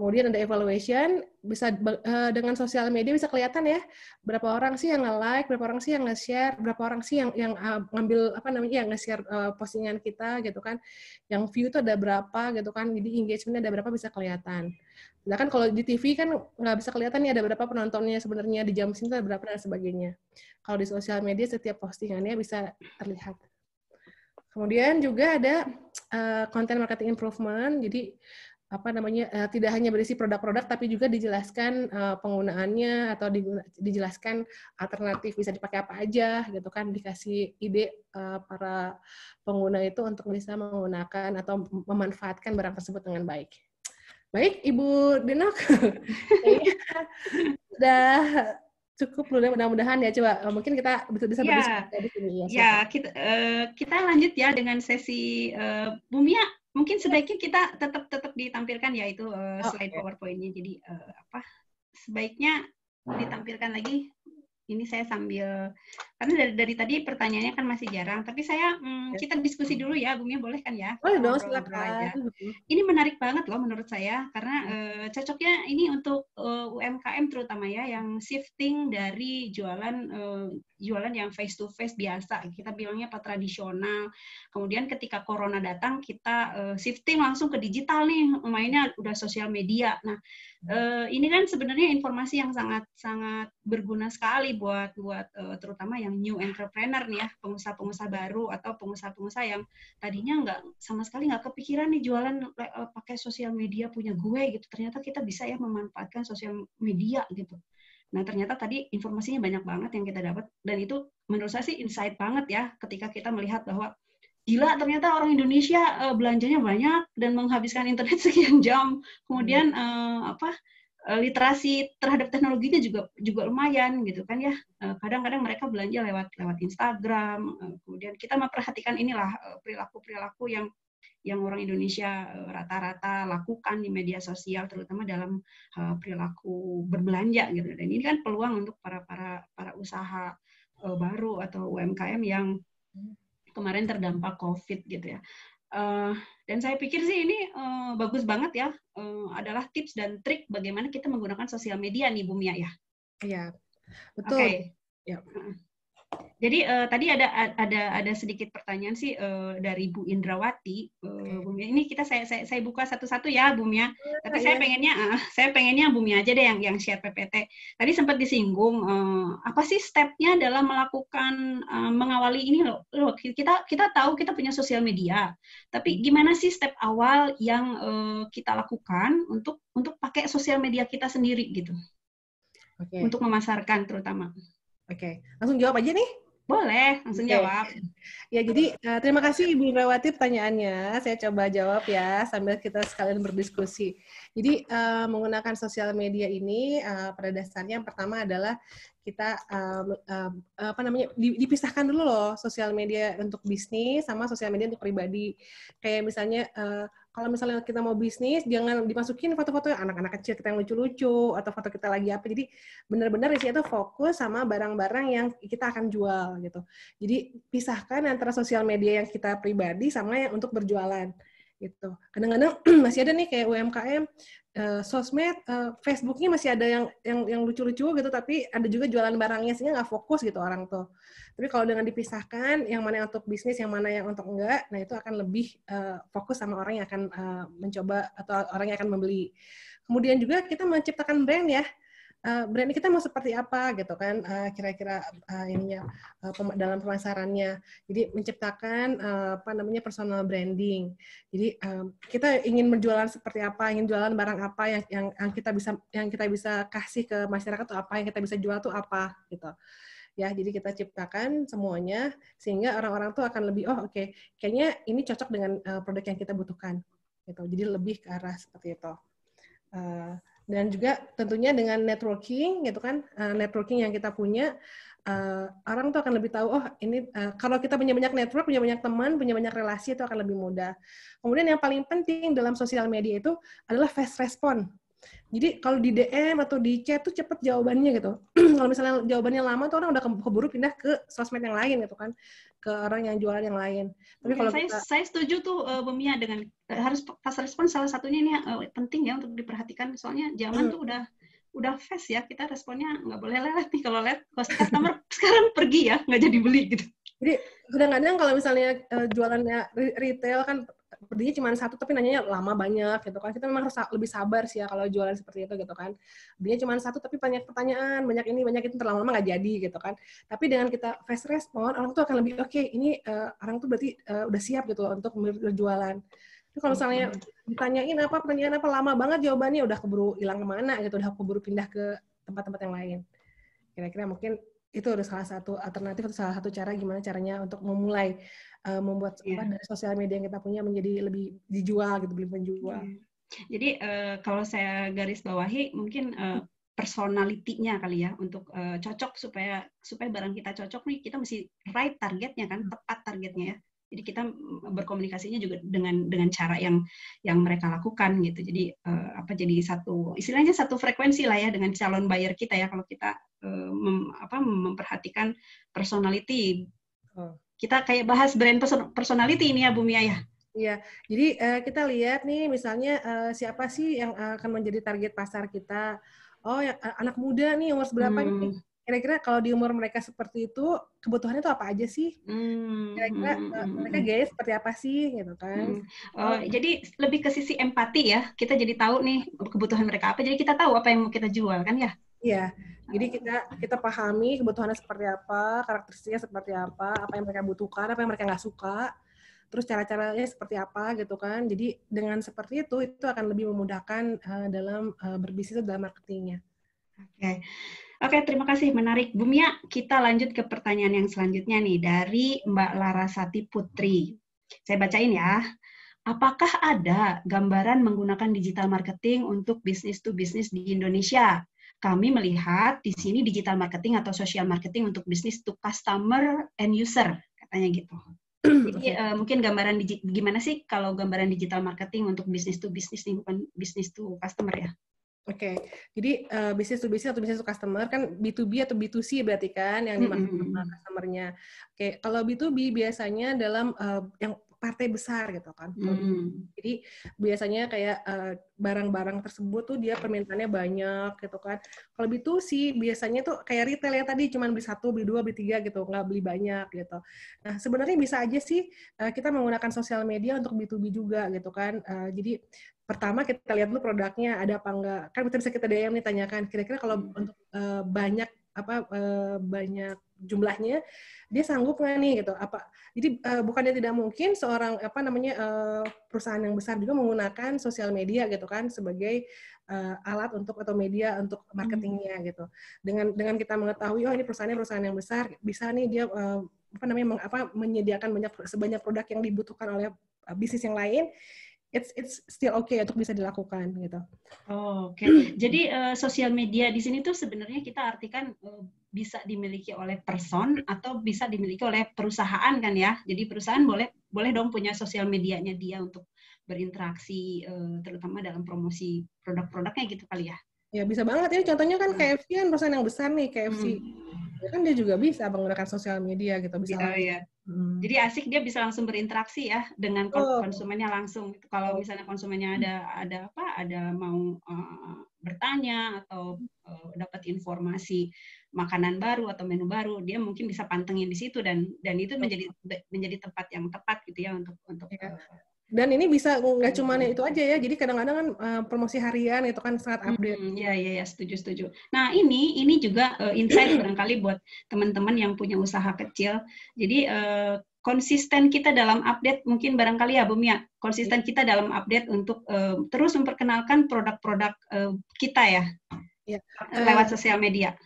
Kemudian ada evaluation, bisa uh, dengan sosial media bisa kelihatan ya berapa orang sih yang nge-like, berapa orang sih yang nge-share, berapa orang sih yang yang uh, ngambil apa namanya yang nge-share uh, postingan kita gitu kan. Yang view itu ada berapa gitu kan. Jadi engagement ada berapa bisa kelihatan. Nah, kan kalau di TV kan nggak bisa kelihatan nih ada berapa penontonnya sebenarnya di jam sini ada berapa dan sebagainya. Kalau di sosial media setiap postingannya bisa terlihat. Kemudian juga ada uh, content marketing improvement. Jadi apa namanya uh, tidak hanya berisi produk-produk tapi juga dijelaskan uh, penggunaannya atau dijelaskan alternatif bisa dipakai apa aja gitu kan dikasih ide uh, para pengguna itu untuk bisa menggunakan atau memanfaatkan barang tersebut dengan baik. Baik, Ibu Denok. [laughs] Sudah cukup dulu mudah-mudahan ya coba mungkin kita bisa yeah. berdiskusi di sini ya. Ya, kita uh, kita lanjut ya dengan sesi uh, Bumia mungkin iya. sebaiknya kita tetap tetap ditampilkan yaitu uh, eh, oh, slide okay. Iya. powerpoint Jadi uh, apa? Sebaiknya ditampilkan lagi. Ini saya sambil karena dari, dari tadi pertanyaannya kan masih jarang, tapi saya hmm, kita diskusi dulu ya, Bumi boleh kan ya? Boleh dong, silakan. Mm-hmm. Ini menarik banget loh menurut saya, karena uh, cocoknya ini untuk uh, eh, UMKM terutama ya, yang shifting dari jualan uh, jualan yang face to face biasa, kita bilangnya apa tradisional. Kemudian ketika corona datang, kita uh, shifting langsung ke digital nih, mainnya udah sosial media. Nah, uh, ini kan sebenarnya informasi yang sangat sangat berguna sekali buat buat uh, terutama yang yang new entrepreneur nih ya, pengusaha-pengusaha baru atau pengusaha-pengusaha yang tadinya nggak sama sekali nggak kepikiran nih jualan eh, pakai sosial media punya gue gitu. Ternyata kita bisa ya memanfaatkan sosial media gitu. Nah, ternyata tadi informasinya banyak banget yang kita dapat dan itu menurut saya sih insight banget ya ketika kita melihat bahwa gila ternyata orang Indonesia eh, belanjanya banyak dan menghabiskan internet [laughs] sekian jam. Kemudian uh, apa? Eh, literasi terhadap teknologinya juga juga lumayan gitu kan ya eh, kadang-kadang mereka belanja lewat lewat Instagram eh, kemudian kita memperhatikan inilah perilaku perilaku yang yang orang Indonesia rata-rata lakukan di media sosial terutama dalam perilaku berbelanja gitu dan ini kan peluang untuk para para para usaha baru atau UMKM yang hmm. kemarin terdampak COVID gitu ya. Uh, dan saya pikir sih ini uh, bagus banget ya, uh, adalah tips dan trik bagaimana kita menggunakan sosial media nih Bumia ya. Iya, betul. Okay. Ya. Jadi uh, tadi ada ada ada sedikit pertanyaan sih uh, dari Bu Indrawati. Uh, eh, Mia. Ini kita saya saya, saya buka satu-satu ya, Bumi Ya, Tapi saya pengennya uh, saya pengennya Mia aja deh yang yang share PPT. Tadi sempat disinggung uh, apa sih stepnya dalam melakukan uh, mengawali ini loh. Loh, kita kita tahu kita punya sosial media. Tapi hmm. gimana sih step awal yang uh, kita lakukan untuk untuk pakai sosial media kita sendiri gitu. Okay. Untuk memasarkan terutama. Oke, okay. langsung jawab aja nih. Boleh, langsung okay. jawab. Ya, jadi uh, terima kasih Ibu Rewati pertanyaannya. Saya coba jawab ya sambil kita sekalian berdiskusi. Jadi uh, menggunakan sosial media ini uh, pada dasarnya yang pertama adalah kita uh, uh, apa namanya dipisahkan dulu loh sosial media untuk bisnis sama sosial media untuk pribadi. Kayak misalnya uh, kalau misalnya kita mau bisnis jangan dimasukin foto-foto anak-anak kecil kita yang lucu-lucu atau foto kita lagi apa jadi benar-benar sih itu fokus sama barang-barang yang kita akan jual gitu jadi pisahkan antara sosial media yang kita pribadi sama yang untuk berjualan gitu. Kadang-kadang [clears throat] masih ada nih kayak UMKM uh, eh, sosmed uh, Facebooknya masih ada yang yang yang lucu-lucu gitu tapi ada juga jualan barangnya sehingga nggak fokus gitu orang tuh. Tapi kalau dengan dipisahkan yang mana yang untuk bisnis yang mana yang untuk enggak, nah itu akan lebih uh, fokus sama orang yang akan uh, mencoba atau orang yang akan membeli. Kemudian juga kita menciptakan brand ya uh, eh, brand kita mau seperti apa gitu kan eh, kira-kira uh, ininya uh, dalam pemasarannya. Jadi menciptakan uh, apa namanya personal branding. Jadi uh, kita ingin menjualan seperti apa, ingin jualan barang apa yang, yang yang kita bisa yang kita bisa kasih ke masyarakat atau apa, yang kita bisa jual tuh apa gitu ya jadi kita ciptakan semuanya sehingga orang-orang tuh akan lebih oh oke okay, kayaknya ini cocok dengan uh, produk yang kita butuhkan gitu jadi lebih ke arah seperti itu uh, dan juga tentunya dengan networking gitu kan uh, networking yang kita punya uh, orang tuh akan lebih tahu oh ini uh, kalau kita punya banyak network punya banyak teman punya banyak relasi itu akan lebih mudah kemudian yang paling penting dalam sosial media itu adalah fast respon jadi kalau di DM atau di chat tuh cepet jawabannya gitu. [clears throat] kalau misalnya jawabannya lama tuh orang udah keburu pindah ke sosmed yang lain gitu kan ke orang yang jualan yang lain. Tapi kalau saya, kita... saya setuju tuh uh, eh, Bemia dengan eh, harus pas respon salah satunya ini uh, penting ya untuk diperhatikan soalnya zaman hmm. tuh udah udah fast ya kita responnya nggak boleh lelet nih kalau lelet customer [laughs] sekarang pergi ya nggak jadi beli gitu. Jadi kadang-kadang kalau misalnya uh, jualannya retail kan berdiri cuma satu tapi nanyanya lama banyak gitu kan kita memang harus lebih sabar sih ya kalau jualan seperti itu gitu kan dia cuma satu tapi banyak pertanyaan banyak ini banyak itu terlalu lama nggak jadi gitu kan tapi dengan kita fast respon orang tuh akan lebih oke okay, ini uh, orang tuh berarti uh, udah siap gitu loh untuk berjualan itu kalau misalnya ditanyain apa pertanyaan apa lama banget jawabannya udah keburu hilang kemana gitu udah keburu pindah ke tempat-tempat yang lain kira-kira mungkin itu udah salah satu alternatif atau salah satu cara gimana caranya untuk memulai uh, membuat yeah. apa dari sosial media yang kita punya menjadi lebih dijual gitu lebih penjual. Yeah. Jadi uh, kalau saya garis bawahi mungkin uh, eh, personalitinya kali ya untuk uh, cocok supaya supaya barang kita cocok nih kita mesti right targetnya kan hmm. tepat targetnya ya jadi kita mm, berkomunikasinya juga dengan dengan cara yang yang mereka lakukan gitu. Jadi uh, apa jadi satu istilahnya satu frekuensi lah ya dengan calon buyer kita ya kalau kita uh, mem, apa memperhatikan personality. Oh. Kita kayak bahas brand personality ini ya Bumi ya. Iya, jadi uh, kita lihat nih misalnya uh, siapa sih yang akan menjadi target pasar kita. Oh, ya, anak muda nih umur berapa hmm. nih? kira-kira kalau di umur mereka seperti itu kebutuhannya itu apa aja sih hmm, kira-kira hmm, eh, hmm mereka hmm. gaya seperti apa sih gitu kan hmm. oh, oh gitu. jadi lebih ke sisi empati ya kita jadi tahu nih kebutuhan mereka apa jadi kita tahu apa yang mau kita jual kan ya iya jadi kita kita pahami kebutuhannya seperti apa karakteristiknya seperti apa apa yang mereka butuhkan apa yang mereka nggak suka terus cara-caranya seperti apa gitu kan jadi dengan seperti itu itu akan lebih memudahkan uh, dalam uh, berbisnis dalam marketingnya oke okay. Oke, terima kasih. Menarik. Bumia, kita lanjut ke pertanyaan yang selanjutnya nih dari Mbak Larasati Putri. Saya bacain ya. Apakah ada gambaran menggunakan digital marketing untuk bisnis to bisnis di Indonesia? Kami melihat di sini digital marketing atau social marketing untuk bisnis to customer and user, katanya gitu. Jadi uh, mungkin gambaran gimana sih kalau gambaran digital marketing untuk bisnis to bisnis nih bukan bisnis to customer ya? Oke, okay. jadi uh, bisnis to bisnis atau bisnis to customer kan B2B atau B2C berarti kan yang dimaksud mm -hmm. nya Oke, okay. kalau B2B biasanya dalam uh, yang partai besar gitu kan. Mm. Jadi biasanya kayak eh, barang-barang uh, tersebut tuh dia permintaannya banyak gitu kan. Kalau b tuh sih biasanya tuh kayak retail ya tadi cuma beli satu, beli dua, beli tiga gitu, nggak beli banyak gitu. Nah sebenarnya bisa aja sih uh, kita menggunakan sosial media untuk B2B juga gitu kan. Uh, jadi pertama kita lihat dulu produknya ada apa enggak kan bisa kita DM nih tanyakan kira-kira kalau hmm. untuk uh, banyak apa uh, banyak jumlahnya dia sanggup nggak nih gitu apa jadi uh, eh, bukannya tidak mungkin seorang apa namanya uh, perusahaan yang besar juga menggunakan sosial media gitu kan sebagai uh, alat untuk atau media untuk marketingnya hmm. gitu dengan dengan kita mengetahui oh ini perusahaannya perusahaan yang besar bisa nih dia uh, apa namanya meng, menyediakan banyak sebanyak produk yang dibutuhkan oleh uh, bisnis yang lain it's it's still okay untuk bisa dilakukan gitu. Oh, oke. Okay. Jadi uh, sosial media di sini tuh sebenarnya kita artikan uh, bisa dimiliki oleh person atau bisa dimiliki oleh perusahaan kan ya. Jadi perusahaan boleh boleh dong punya sosial medianya dia untuk berinteraksi eh, terutama dalam promosi produk-produknya gitu kali ya. Ya bisa banget ya contohnya kan hmm. KFC kan perusahaan yang besar nih KFC. Hmm. Ya kan dia juga bisa menggunakan sosial media gitu bisa. ya iya. Hmm. Jadi asik dia bisa langsung berinteraksi ya dengan konsumennya langsung. Kalau misalnya konsumennya ada ada apa ada mau uh, bertanya atau uh, dapat informasi makanan baru atau menu baru dia mungkin bisa pantengin di situ dan dan itu menjadi menjadi tempat yang tepat gitu ya untuk untuk ya. Dan ini bisa nggak cuma itu aja ya, jadi kadang-kadang kan uh, promosi harian itu kan sangat hmm, update. ya hmm, ya ya ya, setuju, setuju. Nah ini, ini juga uh, insight barangkali buat teman-teman yang punya usaha kecil. Jadi uh, konsisten kita dalam update mungkin barangkali ya Bumia, konsisten kita dalam update untuk uh, terus memperkenalkan produk-produk uh, kita ya, ya. lewat sosial media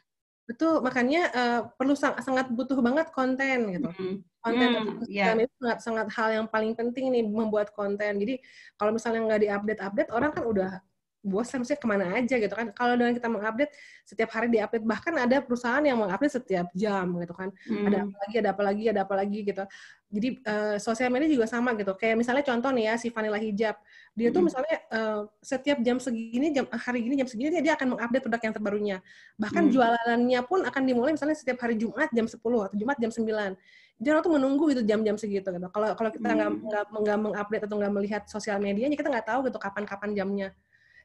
Betul, makanya uh, perlu sang, sangat butuh banget konten gitu. Mm. Konten mm, yeah. itu sangat sangat hal yang paling penting nih membuat konten. Jadi kalau misalnya nggak diupdate-update, orang kan udah bosan sih kemana aja gitu kan kalau dengan kita mengupdate setiap hari diupdate bahkan ada perusahaan yang mengupdate setiap jam gitu kan hmm. ada apa lagi ada apa lagi ada apa lagi gitu jadi uh, sosial media juga sama gitu kayak misalnya contoh nih ya si Vanilla Hijab dia hmm. tuh misalnya uh, setiap jam segini jam hari ini jam segini dia akan mengupdate produk yang terbarunya bahkan hmm. jualannya pun akan dimulai misalnya setiap hari Jumat jam 10 atau Jumat jam 9 jadi orang tuh menunggu itu jam-jam segitu gitu kalau kalau kita nggak hmm. nggak mengupdate atau nggak melihat sosial medianya kita nggak tahu gitu kapan-kapan jamnya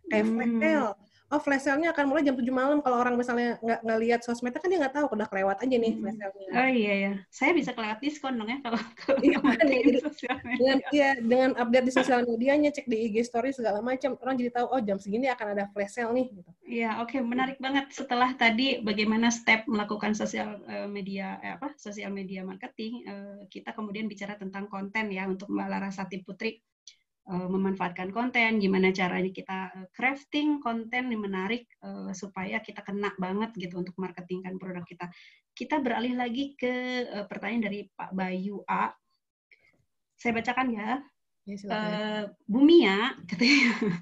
kayak hmm. flash sale oh flash sale-nya akan mulai jam 7 malam kalau orang misalnya nggak ngelihat sosmed kan dia nggak tahu udah kelewat aja nih flash hmm. sale-nya. Oh iya ya. Saya bisa kelewat diskon dong ya kalau [laughs] iya, di sosial media. Dengan, iya, dengan update di sosial medianya, cek di IG story segala macam, orang jadi tahu oh jam segini akan ada flash sale nih gitu. Iya, oke, okay. menarik banget setelah tadi bagaimana step melakukan sosial eh, media eh, apa? sosial media marketing, eh, kita kemudian bicara tentang konten ya untuk Mbak Larasati Putri Eh, memanfaatkan konten, gimana caranya kita eh, crafting konten yang menarik eh, supaya kita kena banget gitu untuk marketingkan produk kita. Kita beralih lagi ke pertanyaan dari Pak Bayu A. Saya bacakan ya. ya uh, katanya, [laughs]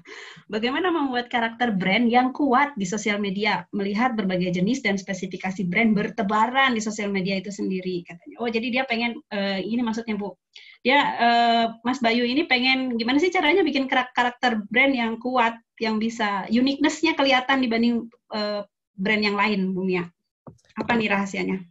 bagaimana membuat karakter brand yang kuat di sosial media, melihat berbagai jenis dan spesifikasi brand bertebaran di sosial media itu sendiri, katanya. Oh, jadi dia pengen ini maksudnya Bu. Ya, uh, Mas Bayu ini pengen gimana sih caranya bikin karakter brand yang kuat, yang bisa uniquenessnya kelihatan dibanding uh, brand yang lain, Bumia? Apa nih rahasianya?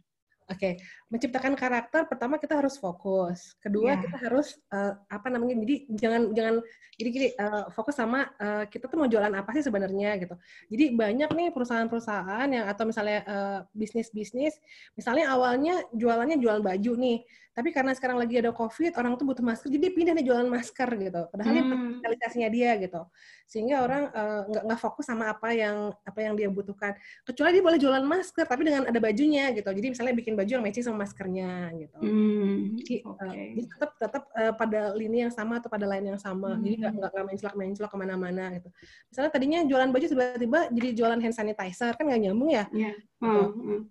Oke, menciptakan karakter pertama kita harus fokus kedua yeah. kita harus uh, apa namanya jadi jangan jangan jadi gini uh, fokus sama uh, kita tuh mau jualan apa sih sebenarnya gitu jadi banyak nih perusahaan-perusahaan yang atau misalnya uh, bisnis-bisnis misalnya awalnya jualannya jualan baju nih tapi karena sekarang lagi ada covid orang tuh butuh masker jadi pindah nih jualan masker gitu padahal hmm. spesialisasinya dia gitu sehingga orang nggak uh, nggak fokus sama apa yang apa yang dia butuhkan kecuali dia boleh jualan masker tapi dengan ada bajunya gitu jadi misalnya bikin baju yang matching sama maskernya gitu. Hmm, eh, jadi, okay. uh, jadi tetap tetap uh, eh, pada lini yang sama atau pada lain yang sama. Hmm. Jadi nggak nggak main celak kemana-mana gitu. Misalnya tadinya jualan baju tiba-tiba jadi jualan hand sanitizer kan nggak nyambung ya. Yeah. Oh, gitu. Hmm.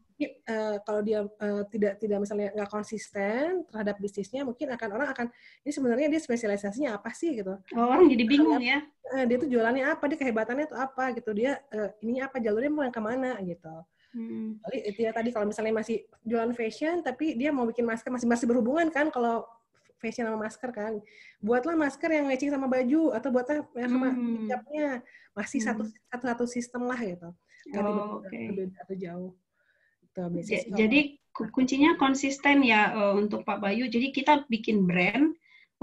uh, kalau dia uh, tidak tidak misalnya nggak konsisten terhadap bisnisnya mungkin akan orang akan ini sebenarnya dia spesialisasinya apa sih gitu oh, orang jadi bingung ya uh, dia tuh jualannya apa dia kehebatannya tuh apa gitu dia uh, ini apa jalurnya mau yang kemana gitu Hmm. dia ya tadi kalau misalnya masih jualan fashion tapi dia mau bikin masker masih masih berhubungan kan kalau fashion sama masker kan. Buatlah masker yang matching sama baju atau buatlah yang sama hmm. hijabnya. Hmm. Masih hmm. satu, satu satu sistem lah gitu. Oh, oke. Okay. Atau jauh. Itu jadi kuncinya konsisten ya uh, untuk Pak Bayu. Jadi kita bikin brand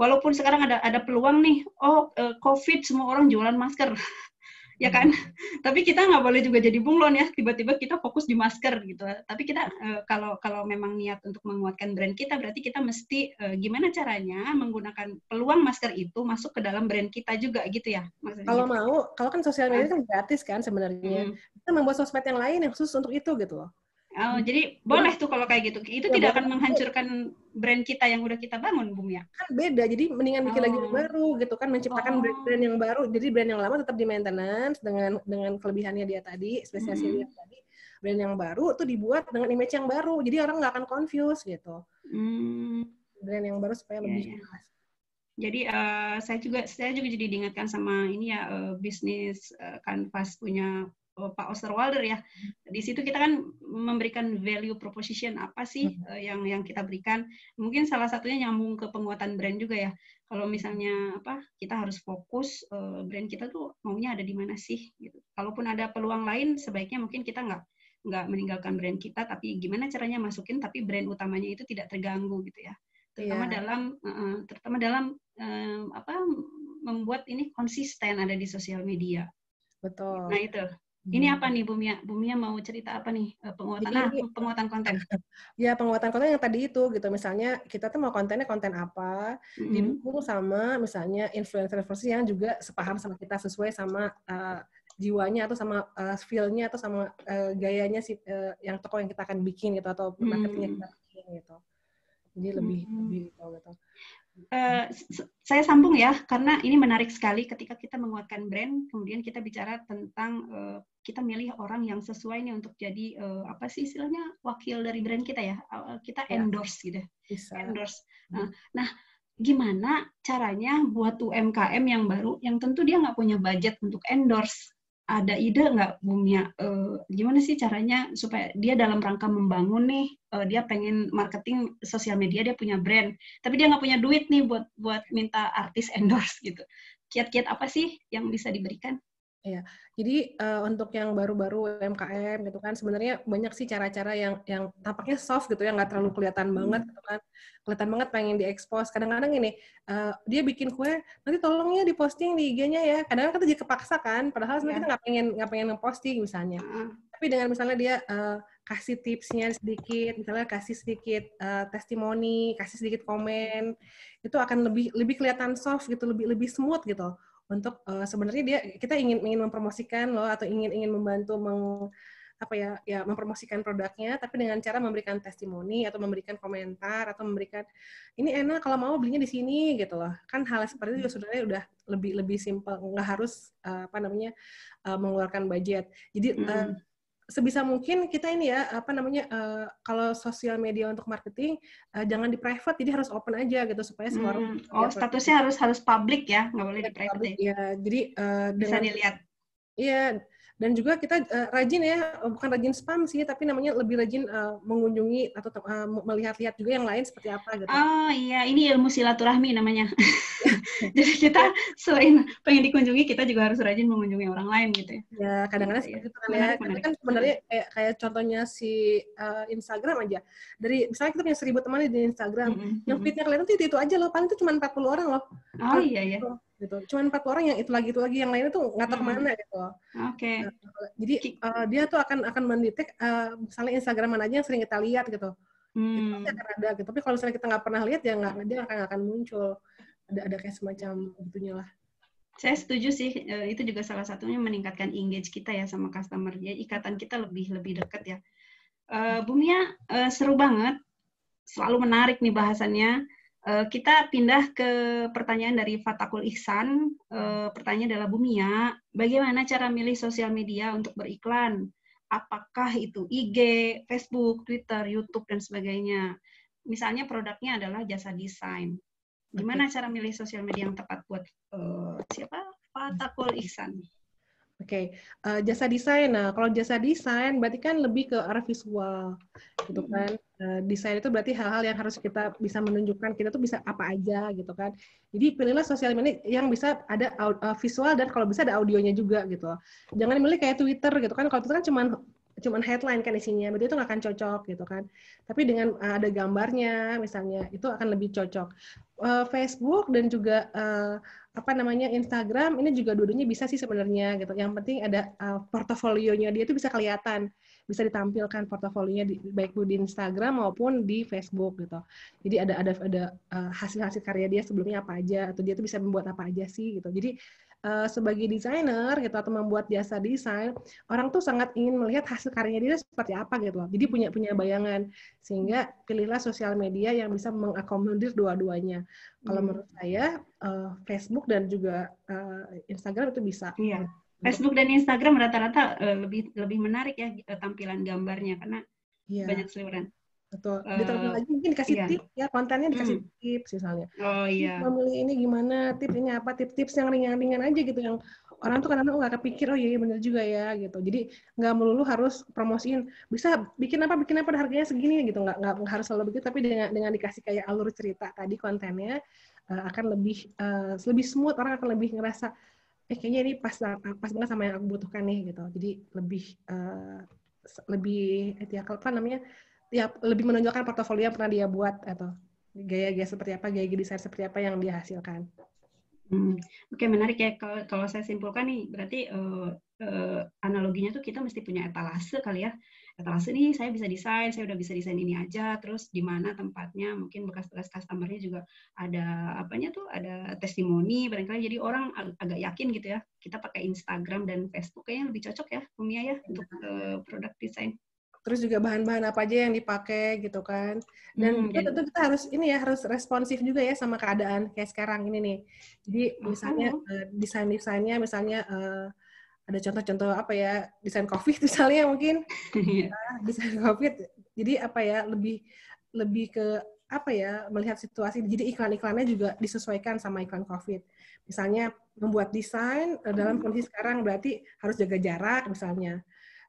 walaupun sekarang ada ada peluang nih, oh uh, COVID semua orang jualan masker. [laughs] ya kan? [laughs] Tapi kita nggak boleh juga jadi bunglon ya. Tiba-tiba kita fokus di masker gitu. Tapi kita eh, kalau kalau memang niat untuk menguatkan brand kita, berarti kita mesti eh, gimana caranya menggunakan peluang masker itu masuk ke dalam brand kita juga gitu ya. Maksudnya kalau gitu. mau, kalau kan sosial media ah. kan gratis kan sebenarnya. Hmm. Kita membuat sosmed yang lain yang khusus untuk itu gitu loh. Oh, hmm. jadi boleh tuh kalau kayak gitu. Itu ya, tidak akan menghancurkan brand kita yang udah kita bangun, Bum ya? Kan beda. Jadi mendingan bikin oh. lagi yang oh. baru gitu kan menciptakan oh. brand-brand yang baru. Jadi brand yang lama tetap di maintenance dengan dengan kelebihannya dia tadi, spesialisnya hmm. dia tadi. Brand yang baru tuh dibuat dengan image yang baru. Jadi orang nggak akan confuse gitu. Hmm. Brand yang baru supaya yeah, lebih iya. jelas. Jadi uh, saya juga saya juga jadi diingatkan sama ini ya uh, bisnis uh, kanvas punya Eh, Pak Osterwalder ya. Di situ kita kan memberikan value proposition apa sih uh, yang yang kita berikan. Mungkin salah satunya nyambung ke penguatan brand juga ya. Kalau misalnya apa kita harus fokus uh, brand kita tuh maunya ada di mana sih gitu. Kalaupun ada peluang lain sebaiknya mungkin kita nggak nggak meninggalkan brand kita tapi gimana caranya masukin tapi brand utamanya itu tidak terganggu gitu ya. Terutama yeah. dalam uh, terutama dalam um, apa membuat ini konsisten ada di sosial media. Betul. Nah itu ini hmm. apa nih Bumia? Bumia mau cerita apa nih eh, penguatan Jadi, ah, penguatan konten? [laughs] Ya penguatan konten yang tadi itu gitu. Misalnya kita tuh mau kontennya konten apa mm-hmm. didukung sama misalnya influencer versi yang juga sepaham sama kita sesuai sama uh, jiwanya atau sama uh, feel-nya atau sama uh, gayanya si uh, yang toko yang kita akan bikin gitu atau marketingnya mm-hmm. kita bikin gitu. Jadi lebih hmm lebih gitu gitu. Uh, saya sambung ya karena ini menarik sekali ketika kita menguatkan brand kemudian kita bicara tentang uh, kita milih orang yang sesuai nih untuk jadi uh, apa sih istilahnya wakil dari brand kita ya eh, eh, kita ya. endorse gitu Bisa. endorse hmm. nah, nah gimana caranya buat UMKM yang baru yang tentu dia nggak punya budget untuk endorse ada ide nggak punya uh, gimana sih caranya supaya dia dalam rangka membangun nih uh, dia pengen marketing sosial media dia punya brand tapi dia nggak punya duit nih buat buat minta artis endorse gitu kiat-kiat apa sih yang bisa diberikan Ya, jadi uh, untuk yang baru-baru UMKM gitu kan, sebenarnya banyak sih cara-cara yang yang tampaknya soft gitu ya, nggak terlalu kelihatan hmm. banget gitu kan, kelihatan banget pengen diekspos. Kadang-kadang ini uh, eh, dia bikin kue, nanti tolongnya diposting di IG-nya ya. Kadang-kadang kita jadi kepaksa kan, padahal sebenarnya yeah. nggak pengen nggak pengen ngeposting misalnya. Hmm. Tapi dengan misalnya dia uh, kasih tipsnya sedikit, misalnya kasih sedikit uh, testimoni, kasih sedikit komen, itu akan lebih lebih kelihatan soft gitu, lebih lebih smooth gitu untuk uh, sebenarnya dia kita ingin ingin mempromosikan loh atau ingin ingin membantu meng apa ya ya mempromosikan produknya tapi dengan cara memberikan testimoni atau memberikan komentar atau memberikan ini enak kalau mau belinya di sini gitu loh kan hal seperti itu juga sebenarnya udah lebih lebih simpel nggak harus uh, apa namanya uh, mengeluarkan budget jadi uh, sebisa mungkin kita ini ya apa namanya uh, kalau sosial media untuk marketing uh, jangan di private jadi harus open aja gitu supaya semua hmm. orang oh statusnya harus harus public ya nggak boleh di private ya jadi uh, bisa dilihat iya dan juga kita uh, rajin ya oh, bukan rajin spam sih tapi namanya lebih rajin uh, mengunjungi atau uh, melihat-lihat juga yang lain seperti apa gitu oh iya ini ilmu silaturahmi namanya [laughs] Iya. Jadi kita selain pengen dikunjungi, kita juga harus rajin mengunjungi orang lain gitu ya. Ya, kadang-kadang ya, seperti itu kan ya. menarik, kan sebenarnya kayak, kayak contohnya si uh, Instagram aja. Dari misalnya kita punya seribu teman di Instagram, mm -hmm. yang fitnya kelihatan itu itu aja loh, paling itu cuma 40 orang loh. Oh iya iya gitu. cuma empat orang yang itu lagi itu lagi yang lainnya tuh nggak tahu kemana hmm. gitu. Oke. Okay. Nah, jadi uh, dia tuh akan akan mendetek uh, misalnya Instagram mana aja yang sering kita lihat gitu. Hmm. Itu akan ada gitu. Tapi kalau misalnya kita nggak pernah lihat ya nggak dia akan akan muncul ada ada kayak semacam gitunya lah saya setuju sih eh, itu juga salah satunya meningkatkan engage kita ya sama customer ya ikatan kita lebih lebih dekat ya eh, Bumia eh, seru banget selalu menarik nih bahasannya kita pindah ke pertanyaan dari Fatakul Ihsan pertanyaan adalah Bumia bagaimana cara milih sosial media untuk beriklan apakah itu IG Facebook Twitter YouTube dan sebagainya misalnya produknya adalah jasa desain Gimana cara milih sosial media yang tepat buat uh, siapa? Fatakul Ihsan. Oke, okay. uh, eh, jasa desain. Nah, kalau jasa desain berarti kan lebih ke arah visual, gitu kan. Uh, desain itu berarti hal-hal yang harus kita bisa menunjukkan kita tuh bisa apa aja, gitu kan. Jadi pilihlah sosial media yang bisa ada visual dan kalau bisa ada audionya juga, gitu. Jangan milih kayak Twitter, gitu kan. Kalau Twitter kan cuma cuman headline kan isinya, berarti itu nggak akan cocok gitu kan. Tapi dengan uh, ada gambarnya misalnya, itu akan lebih cocok. Uh, Facebook dan juga uh, apa namanya Instagram ini juga dua-duanya bisa sih sebenarnya gitu. Yang penting ada uh, portofolionya dia itu bisa kelihatan, bisa ditampilkan portofolionya di, baik di Instagram maupun di Facebook gitu. Jadi ada ada ada hasil-hasil uh, karya dia sebelumnya apa aja atau dia tuh bisa membuat apa aja sih gitu. Jadi Eh, sebagai desainer gitu atau membuat jasa desain, orang tuh sangat ingin melihat hasil karyanya dia seperti apa gitu loh. Jadi punya punya bayangan. Sehingga pilihlah sosial media yang bisa mengakomodir dua-duanya. Hmm. Kalau menurut saya uh, Facebook dan juga uh, Instagram itu bisa. Iya. Facebook dan Instagram rata-rata uh, lebih lebih menarik ya tampilan gambarnya karena yeah. banyak seliweran atau uh, lagi mungkin dikasih iya. tips ya kontennya dikasih hmm. tips misalnya oh iya memilih ini gimana tips ini apa tips-tips yang ringan-ringan aja gitu yang orang tuh kadang-kadang nggak kepikir oh iya, iya bener juga ya gitu jadi nggak melulu harus promosiin bisa bikin apa bikin apa harganya segini gitu nggak nggak harus selalu begitu tapi dengan dengan dikasih kayak alur cerita tadi kontennya uh, akan lebih uh, lebih smooth orang akan lebih ngerasa eh kayaknya ini pas pas banget sama yang aku butuhkan nih gitu jadi lebih uh, lebih etikal ya, apa namanya ya lebih menunjukkan portofolio yang pernah dia buat atau gaya-gaya seperti apa, gaya desain seperti apa yang dia hasilkan. Hmm. Oke okay, menarik ya kalau kalau saya simpulkan nih berarti uh, uh, analoginya tuh kita mesti punya etalase kali ya etalase nih saya bisa desain saya udah bisa desain ini aja terus di mana tempatnya mungkin bekas-bekas customernya juga ada apanya tuh ada testimoni barangkali jadi orang ag agak yakin gitu ya kita pakai Instagram dan Facebook kayaknya lebih cocok ya Lumia ya untuk uh, produk desain terus juga bahan-bahan apa aja yang dipakai gitu kan dan hmm, ya itu iya. tentu kita harus ini ya harus responsif juga ya sama keadaan kayak sekarang ini nih jadi misalnya uh, eh, desain desainnya misalnya uh, ada contoh-contoh apa ya desain covid [laughs] misalnya mungkin uh, desain covid jadi apa ya lebih lebih ke apa ya melihat situasi jadi iklan-iklannya juga disesuaikan sama iklan covid misalnya membuat desain eh, dalam hmm. kondisi sekarang berarti harus jaga jarak misalnya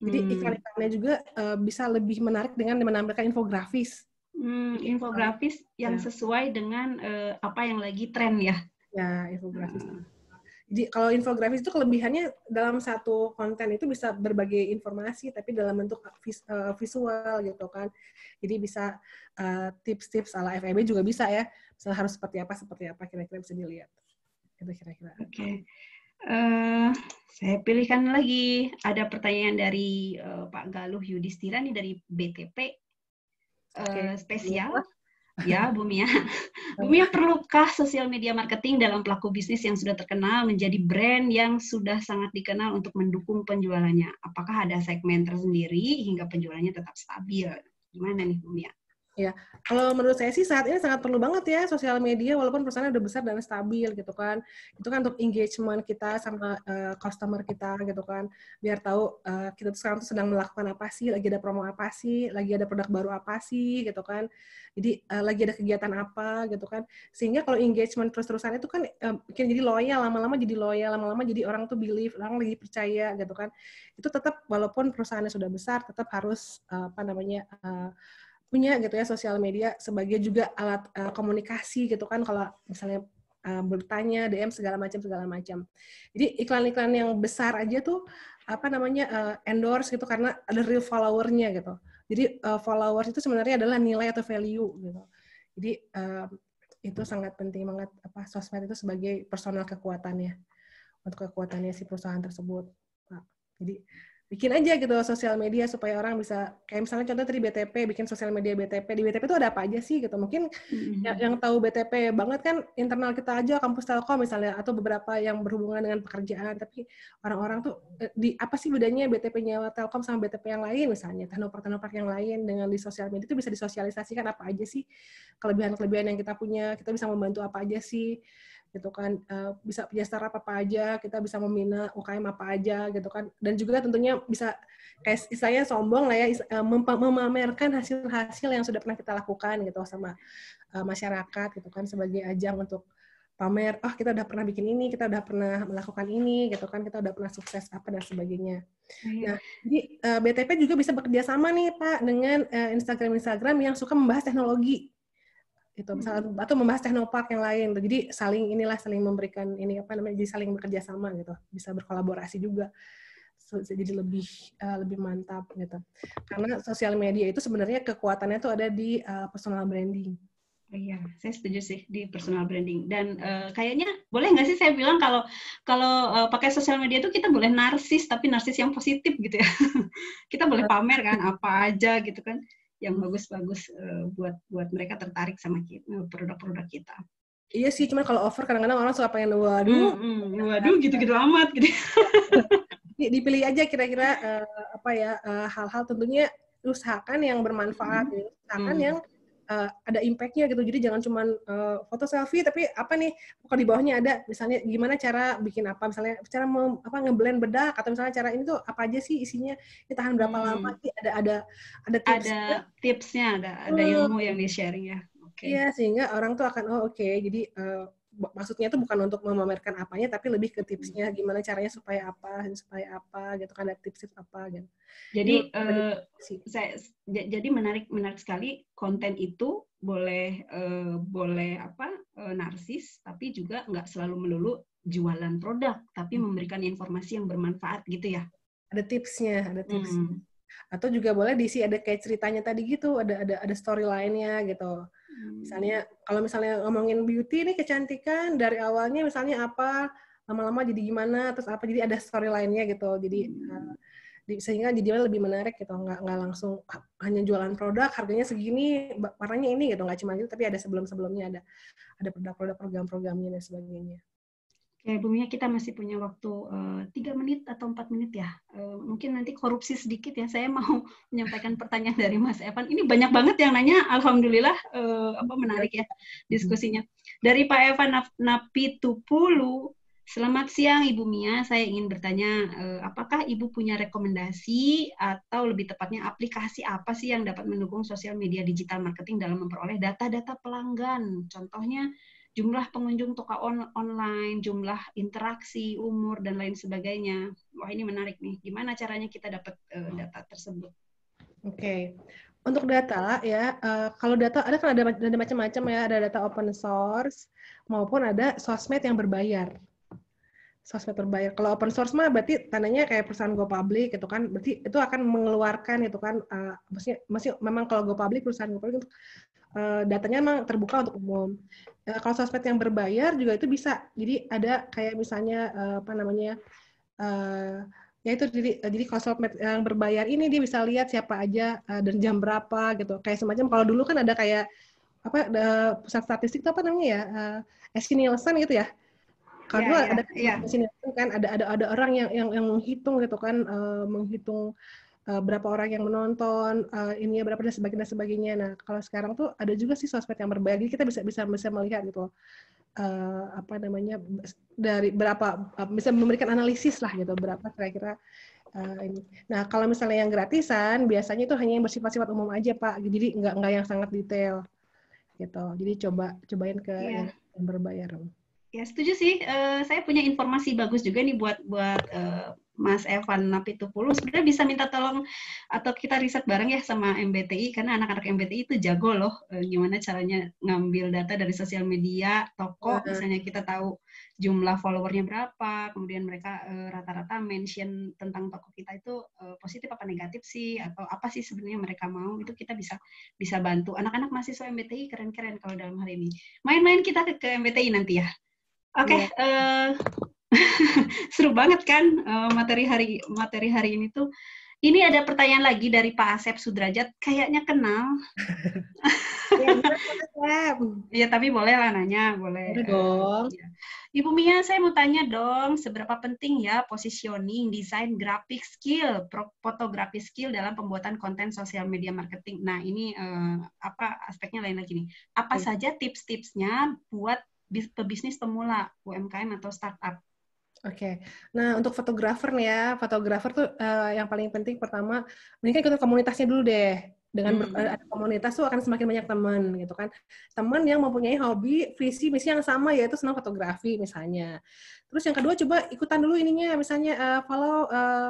jadi hmm. iklan-iklannya juga uh, bisa lebih menarik dengan menampilkan infografis. Hmm, infografis yang ya. sesuai dengan uh, apa yang lagi tren ya. Ya, infografis. Hmm. Jadi kalau infografis itu kelebihannya dalam satu konten itu bisa berbagai informasi tapi dalam bentuk eh, visual gitu kan. Jadi bisa tips-tips uh, ala FEB juga bisa ya. Misalnya harus seperti apa seperti apa kira-kira bisa dilihat. Itu kira-kira. Oke. Okay. Uh, saya pilihkan lagi ada pertanyaan dari uh, Pak Galuh Yudhistira nih dari BTP uh, eh, okay. spesial. Ya, Bumia. Ya. [laughs] [laughs] Bumia perlukah sosial media marketing dalam pelaku bisnis yang sudah terkenal menjadi brand yang sudah sangat dikenal untuk mendukung penjualannya? Apakah ada segmen tersendiri hingga penjualannya tetap stabil? Gimana nih, Bumia? Ya? Ya, kalau menurut saya sih saat ini sangat perlu banget ya sosial media walaupun perusahaan udah besar dan stabil gitu kan. Itu kan untuk engagement kita sama uh, customer kita gitu kan. Biar tahu uh, kita tuh sekarang tuh sedang melakukan apa sih, lagi ada promo apa sih, lagi ada produk baru apa sih gitu kan. Jadi uh, lagi ada kegiatan apa gitu kan. Sehingga kalau engagement terus-terusan itu kan uh, jadi loyal lama-lama jadi loyal, lama-lama jadi orang tuh believe, orang lagi percaya gitu kan. Itu tetap walaupun perusahaannya sudah besar tetap harus uh, apa namanya uh, punya gitu ya sosial media sebagai juga alat uh, komunikasi gitu kan kalau misalnya uh, bertanya DM segala macam segala macam. Jadi iklan-iklan yang besar aja tuh apa namanya uh, endorse gitu karena ada real followernya gitu. Jadi uh, followers itu sebenarnya adalah nilai atau value gitu. Jadi uh, itu sangat penting banget apa sosmed itu sebagai personal kekuatannya untuk kekuatannya si perusahaan tersebut. Nah, Jadi bikin aja gitu sosial media supaya orang bisa kayak misalnya contoh tadi BTP bikin sosial media BTP di BTP itu ada apa aja sih gitu mungkin ya, mm-hmm. yang, yang tahu BTP banget kan internal kita aja kampus Telkom misalnya atau beberapa yang berhubungan dengan pekerjaan tapi orang-orang tuh eh, di apa sih bedanya btp nyawa Telkom sama BTP yang lain misalnya teknopark teknopark yang lain dengan di sosial media itu bisa disosialisasikan apa aja sih kelebihan-kelebihan yang kita punya kita bisa membantu apa aja sih gitu kan uh, bisa punya startup apa aja kita bisa membina UKM apa aja gitu kan dan juga tentunya bisa kayak saya sombong lah ya eh, memamerkan hasil-hasil yang sudah pernah kita lakukan gitu sama uh, masyarakat gitu kan sebagai ajang untuk pamer oh kita udah pernah bikin ini kita udah pernah melakukan ini gitu kan kita udah pernah sukses apa dan sebagainya iya. nah jadi uh, BTP juga bisa bekerja sama nih pak dengan uh, Instagram Instagram yang suka membahas teknologi gitu hmm. misalnya atau membahas teknopark yang lain gitu. jadi saling inilah saling memberikan ini apa namanya jadi saling bekerja sama gitu bisa berkolaborasi juga jadi lebih uh, lebih mantap gitu karena sosial media itu sebenarnya kekuatannya tuh ada di uh, personal branding Iya, saya setuju sih di personal branding. Dan uh, kayaknya boleh nggak sih saya bilang kalau kalau uh, pakai sosial media itu kita boleh narsis, tapi narsis yang positif gitu ya. [laughs] kita boleh pamer kan apa aja gitu kan yang bagus-bagus eh, buat buat mereka tertarik sama eh, produk-produk kita. Iya sih, cuma kalau offer kadang-kadang orang suka pengen waduh, mm, mm, waduh gitu-gitu amat gitu. [laughs] Dipilih aja kira-kira uh, apa ya hal-hal uh, tentunya usahakan yang bermanfaat, mm. usahakan mm. yang uh, ada impactnya gitu. Jadi jangan cuma uh, eh, foto selfie, tapi apa nih kalau di bawahnya ada misalnya gimana cara bikin apa, misalnya cara mem, apa ngeblend bedak atau misalnya cara ini tuh apa aja sih isinya, ini tahan berapa hmm. lama sih? Ada ada ada tips ada tipsnya, ada ada hmm. ilmu yang di sharing ya. Okay. Iya sehingga orang tuh akan oh oke okay, jadi uh, maksudnya itu bukan untuk memamerkan apanya tapi lebih ke tipsnya gimana caranya supaya apa supaya apa gitu kan ada tips tips apa gitu jadi uh, saya jadi menarik menarik sekali konten itu boleh uh, boleh apa uh, narsis tapi juga nggak selalu melulu jualan produk tapi hmm. memberikan informasi yang bermanfaat gitu ya ada tipsnya ada tips hmm. atau juga boleh diisi ada kayak ceritanya tadi gitu ada ada ada story lainnya gitu Misalnya kalau misalnya ngomongin beauty ini kecantikan dari awalnya misalnya apa, lama-lama jadi gimana, terus apa jadi ada story lainnya gitu. Jadi uh, sehingga jadi lebih menarik gitu nggak nggak langsung ah, hanya jualan produk harganya segini warnanya ini gitu nggak cuma itu tapi ada sebelum sebelumnya ada ada produk-produk program-programnya dan sebagainya Ya, Bu Mia, kita masih punya waktu eh, tiga uh, menit atau empat menit ya. Uh, mungkin nanti korupsi sedikit ya. Saya mau [laughs] menyampaikan pertanyaan dari Mas Evan. Ini banyak banget yang nanya. Alhamdulillah, uh, apa menarik ya diskusinya. Dari Pak Evan Napi Tupulu, selamat siang Ibu Mia. Saya ingin bertanya, uh, apakah Ibu punya rekomendasi atau lebih tepatnya aplikasi apa sih yang dapat mendukung sosial media digital marketing dalam memperoleh data-data pelanggan? Contohnya jumlah pengunjung toko on online, jumlah interaksi, umur dan lain sebagainya. Wah ini menarik nih. Gimana caranya kita dapat uh, data tersebut? Oke. Okay. Untuk data ya, uh, kalau data ada kan ada, ada macam-macam ya, ada data open source maupun ada sosmed yang berbayar. Sosmed berbayar. Kalau open source mah berarti tandanya kayak perusahaan go public itu kan, berarti itu akan mengeluarkan itu kan, uh, maksudnya, masih memang kalau go public perusahaan go public Eh, datanya memang terbuka untuk umum. Eh, kalau sosmed yang berbayar juga itu bisa. Jadi ada kayak misalnya eh, apa namanya ya itu jadi jadi kalau sosmed yang berbayar ini dia bisa lihat siapa aja dan jam berapa gitu. Kayak semacam kalau dulu kan ada kayak apa pusat statistik itu apa namanya ya uh, Nielsen gitu ya. Kalau yeah, yeah, ada kan yeah. Nielsen kan ada ada ada orang yang yang yang menghitung gitu kan uh, menghitung uh, berapa orang yang menonton, uh, eh, ini berapa dan sebagainya dan sebagainya. Nah, kalau sekarang tuh ada juga sih sosmed yang berbagi kita bisa bisa bisa melihat gitu uh, apa namanya dari berapa uh, bisa memberikan analisis lah gitu berapa kira-kira ini. Nah, kalau misalnya yang gratisan biasanya itu hanya yang bersifat-sifat umum aja, Pak. Jadi nggak nggak yang sangat detail gitu. Jadi coba cobain ke yeah. yang berbayar. Ya, setuju sih. Uh, saya punya informasi bagus juga nih buat buat uh, Mas Evan Napitupulu sebenarnya bisa minta tolong atau kita riset bareng ya sama MBTI karena anak-anak MBTI itu jago loh eh, gimana caranya ngambil data dari sosial media toko uh misalnya kita tahu jumlah followernya berapa kemudian mereka eh, rata-rata e, mention tentang toko kita itu e, positif apa negatif sih atau apa sih sebenarnya mereka mau itu kita bisa bisa bantu anak-anak mahasiswa MBTI keren-keren kalau dalam hal ini main-main kita ke, ke MBTI nanti ya oke okay, iya. yeah. [laughs] Seru banget kan eh, materi hari materi hari ini tuh. Ini ada pertanyaan lagi dari Pak Asep Sudrajat, kayaknya kenal. [laughs] ya tapi boleh lah nanya, boleh. Udah dong. Iya. Ibu Mia, saya mau tanya dong, seberapa penting ya positioning, desain, graphic skill, fotografi skill dalam pembuatan konten sosial media marketing. Nah, ini eh, apa aspeknya lain lagi nih. Apa hmm. saja tips-tipsnya buat pebisnis pemula, UMKM atau startup? Oke, okay. nah untuk fotografer nih ya, fotografer tuh uh, yang paling penting pertama, mendingan ikut komunitasnya dulu deh. Dengan hmm. Eh, ada komunitas tuh akan semakin banyak teman gitu kan. Teman yang mempunyai hobi, visi, misi yang sama yaitu senang fotografi misalnya. Terus yang kedua coba ikutan dulu ininya, misalnya uh, follow uh,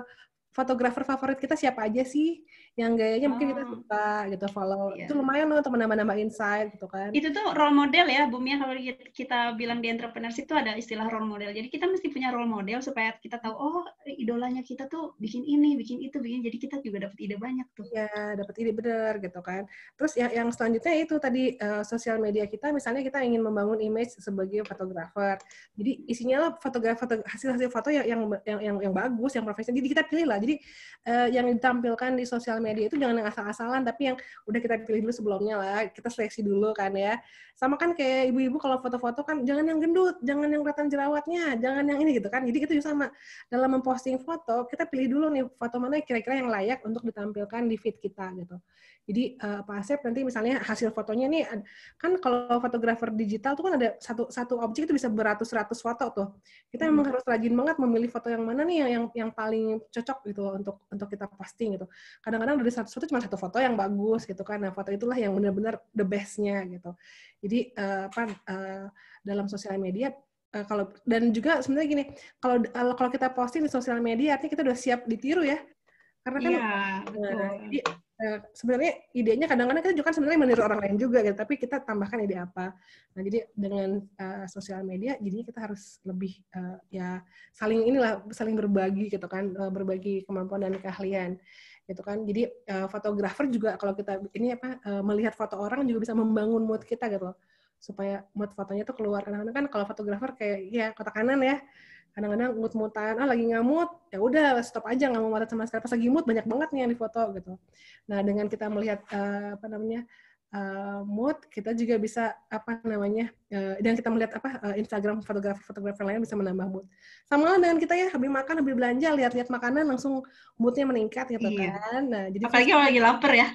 fotografer favorit kita siapa aja sih yang gayanya oh. mungkin kita oh. suka gitu follow yeah. itu lumayan loh teman menambah nambah insight gitu kan itu tuh role model ya bumi ya. kalau kita bilang di entrepreneurship itu ada istilah role model jadi kita mesti punya role model supaya kita tahu oh idolanya kita tuh bikin ini bikin itu bikin jadi kita juga dapat ide banyak tuh ya yeah, dapat ide bener gitu kan terus yang yang selanjutnya itu tadi uh, sosial media kita misalnya kita ingin membangun image sebagai fotografer jadi isinya lah fotografer foto, hasil hasil foto yang yang yang yang, yang bagus yang profesional jadi kita pilih lah jadi uh, yang ditampilkan di sosial media itu jangan yang asal-asalan tapi yang udah kita pilih dulu sebelumnya lah kita seleksi dulu kan ya sama kan kayak ibu-ibu kalau foto-foto kan jangan yang gendut jangan yang kelihatan jerawatnya jangan yang ini gitu kan jadi itu juga sama dalam memposting foto kita pilih dulu nih foto mana kira-kira yang layak untuk ditampilkan di feed kita gitu jadi uh, Pak Asep nanti misalnya hasil fotonya nih kan kalau fotografer digital tuh kan ada satu satu objek itu bisa beratus-ratus foto tuh. Kita hmm. memang harus rajin banget memilih foto yang mana nih yang yang, yang paling cocok gitu untuk untuk kita posting gitu. Kadang-kadang dari satu foto cuma satu foto yang bagus gitu kan. Nah, foto itulah yang benar-benar the bestnya gitu. Jadi uh, apa uh, dalam sosial media uh, kalau dan juga sebenarnya gini, kalau uh, kalau kita posting di sosial media artinya kita udah siap ditiru ya. Karena kan yeah, iya, betul. jadi, uh, sebenarnya idenya kadang-kadang kan kita juga kan sebenarnya meniru orang lain juga gitu, tapi kita tambahkan ide apa. Nah, jadi dengan uh, sosial media jadinya kita harus lebih uh, ya saling inilah saling berbagi gitu kan, uh, berbagi kemampuan dan keahlian gitu kan. Jadi uh, fotografer juga kalau kita ini apa uh, melihat foto orang juga bisa membangun mood kita gitu loh supaya mood fotonya tuh keluar karena kan kalau fotografer kayak ya kotak kanan ya kadang-kadang mut mutan ah lagi ngamut ya udah stop aja nggak mau marah sama sekali pas lagi mood banyak banget nih yang difoto gitu nah dengan kita melihat uh, apa namanya uh, eh, mood kita juga bisa apa namanya uh, dan kita melihat apa uh, Instagram fotografer fotografer lain bisa menambah mood sama dengan kita ya habis makan habis belanja lihat-lihat makanan langsung moodnya meningkat gitu iya. kan nah jadi apalagi kalau lagi lapar ya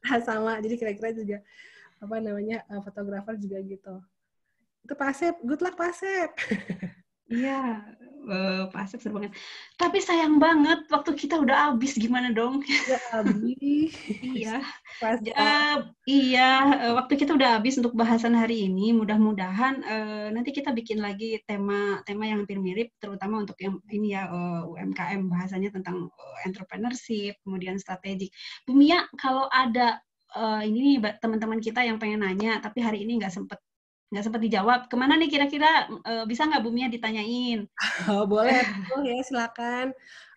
[laughs] sama jadi kira-kira juga apa namanya uh, fotografer juga gitu itu pasif good luck pasif [laughs] Iya, uh, eh, pasif seru banget. Tapi sayang banget waktu kita udah habis gimana dong? Udah habis. [laughs] iya. iya, eh, waktu kita udah habis untuk bahasan hari ini. Mudah-mudahan uh, nanti kita bikin lagi tema-tema yang hampir mirip terutama untuk yang ini ya uh, UMKM bahasanya tentang entrepreneurship, kemudian strategik. Bumia, ya, kalau ada uh, ini nih teman-teman kita yang pengen nanya tapi hari ini nggak sempet nggak sempat dijawab. Kemana nih kira-kira uh, bisa nggak Bumia ditanyain? [laughs] Oh, boleh, boleh ya, silakan.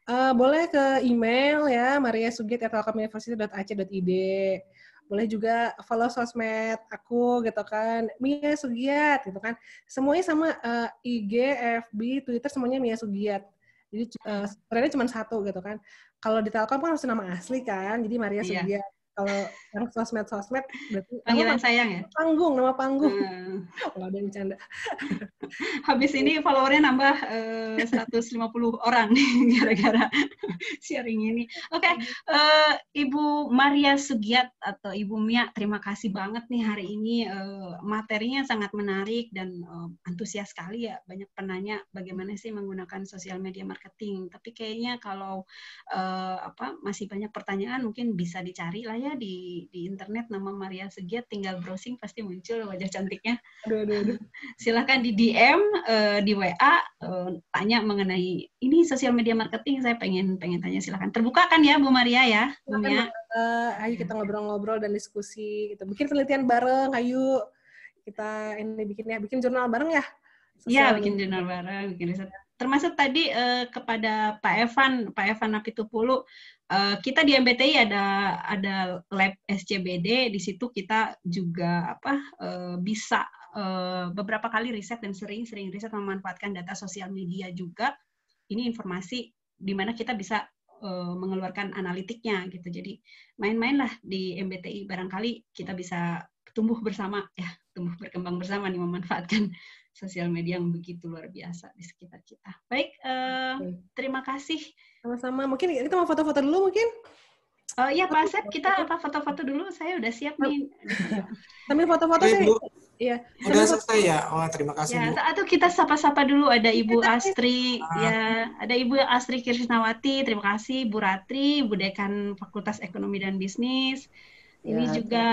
Uh, boleh ke email ya Maria mariasugit@telkomuniversity.ac.id. Boleh juga follow sosmed aku gitu kan, Mia Sugiat gitu kan. Semuanya sama uh, eh, IG, FB, Twitter semuanya Mia Sugiat. Jadi uh, sebenarnya cuma satu gitu kan. Kalau di Telkom kan harus nama asli kan, jadi Maria iya. Sugiat kalau yang sosmed sosmed berarti panggilan sayang ya panggung nama panggung nggak hmm. ada yang bercanda [laughs] habis ini followernya nambah eh, uh, 150 orang [laughs] gara-gara sharing ini oke okay. uh, eh, ibu Maria Sugiat atau ibu Mia terima kasih banget nih hari ini uh, materinya sangat menarik dan uh, antusias sekali ya banyak penanya bagaimana sih menggunakan sosial media marketing tapi kayaknya kalau uh, apa masih banyak pertanyaan mungkin bisa dicari lah ya aja di di internet nama Maria Segiat tinggal browsing pasti muncul wajah cantiknya. Aduh, aduh, aduh. [laughs] Silahkan di DM, uh, eh, di WA uh, eh, tanya mengenai ini sosial media marketing saya pengen pengen tanya silahkan. Terbuka kan ya Bu Maria ya? Silahkan, uh, kita ngobrol-ngobrol dan diskusi gitu. Bikin penelitian bareng, ayo kita ini bikin ya, bikin jurnal bareng ya. Iya, bikin jurnal bareng, bikin riset termasuk tadi eh, kepada Pak Evan, Pak Evan Apitupulu, Eh, kita di MBTI ada ada lab SCBD di situ kita juga apa uh, bisa uh, beberapa kali riset dan sering-sering riset memanfaatkan data sosial media juga ini informasi di mana kita bisa uh, mengeluarkan analitiknya gitu jadi main-mainlah di MBTI barangkali kita bisa tumbuh bersama ya tumbuh berkembang bersama nih memanfaatkan sosial media yang begitu luar biasa di sekitar kita. Baik, uh, eh, okay. terima kasih. Sama-sama. Mungkin kita mau foto-foto dulu mungkin? Oh iya, Pak Asep, kita apa foto-foto dulu? Saya udah siap nih. Sambil foto-foto saya. Iya. Udah selesai ya. Oh, terima kasih. Ya, atau kita sapa-sapa dulu ada Ibu iya, Astri, ah. ya, ada Ibu Astri Kirsnawati, terima kasih Bu Ratri, Bu Dekan Fakultas Ekonomi dan Bisnis. Ini ya, juga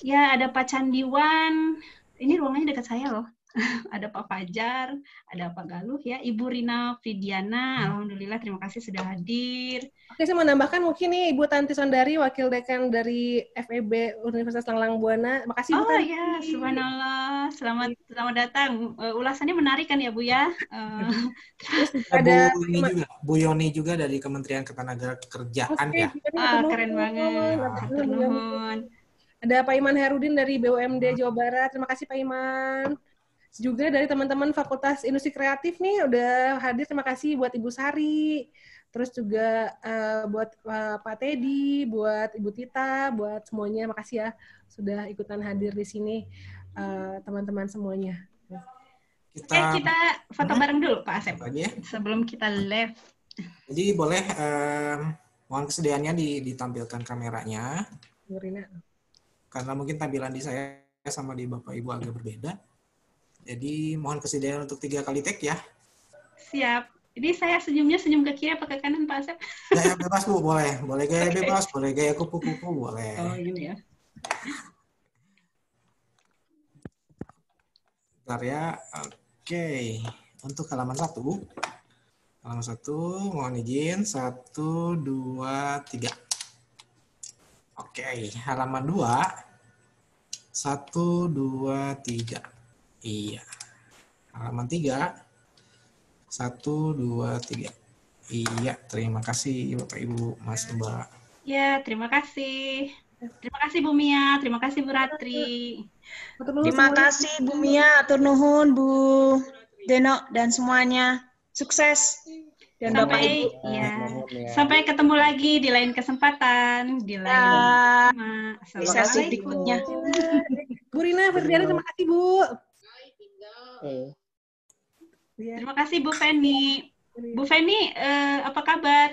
ya ada Pak Candiwan. Ini ruangannya dekat saya loh. [laughs] ada Pak Fajar, ada Pak Galuh ya, Ibu Rina Fridiana, hmm. Alhamdulillah terima kasih sudah hadir. Oke, saya mau nambahkan mungkin nih Ibu Tanti Sondari, Wakil Dekan dari FEB Universitas Langlang Buana. Makasih Ibu oh, Tanti. Oh ya, subhanallah. Selamat selamat datang. Uh, ulasannya menarik kan ya Bu ya. Uh, [laughs] ada Bu Yoni juga, Bu Yoni juga dari Kementerian Ketenagakerjaan okay, ya. Ah, keren banget. Nuhun. Ada Pak Iman Herudin dari BUMD hmm. Jawa Barat. Terima kasih Pak Iman juga dari teman-teman Fakultas Industri Kreatif nih udah hadir. Terima kasih buat Ibu Sari, terus juga uh, buat uh, Pak Teddy, buat Ibu Tita, buat semuanya. Makasih ya sudah ikutan hadir di sini eh, teman-teman uh, semuanya. Kita, eh, kita foto nah, bareng dulu Pak Asep ya. sebelum kita live. Jadi boleh um, mohon kesediaannya ditampilkan kameranya. Rina. Karena mungkin tampilan di saya sama di Bapak Ibu agak berbeda. Jadi mohon kesediaan untuk tiga kali take ya. Siap. Jadi saya senyumnya senyum ke kiri apa ke kanan Pak Asep? Gaya bebas Bu, boleh. Boleh gaya bebas, boleh gaya kupu-kupu, boleh. Oh gini ya. Bentar ya. Oke. Untuk halaman satu. Halaman satu, mohon izin. Satu, dua, tiga. Oke, halaman dua. Satu, dua, tiga. Iya. Halaman 3. 1, 2, 3. Iya, terima kasih Bapak Ibu, Mas Mbak. Iya, terima kasih. Terima kasih Bu Mia, terima kasih Bu Ratri. Terima kasih Bu Mia, Turnuhun, Bu Deno dan semuanya. Sukses. Dan sampai Bapak Ibu. Ya. Sampai ketemu lagi di lain kesempatan, di lain kasih berikutnya. Bu Rina, terima kasih Bu. Iya. Terima kasih Bu Feni. Bu iya. Feni, uh, apa kabar?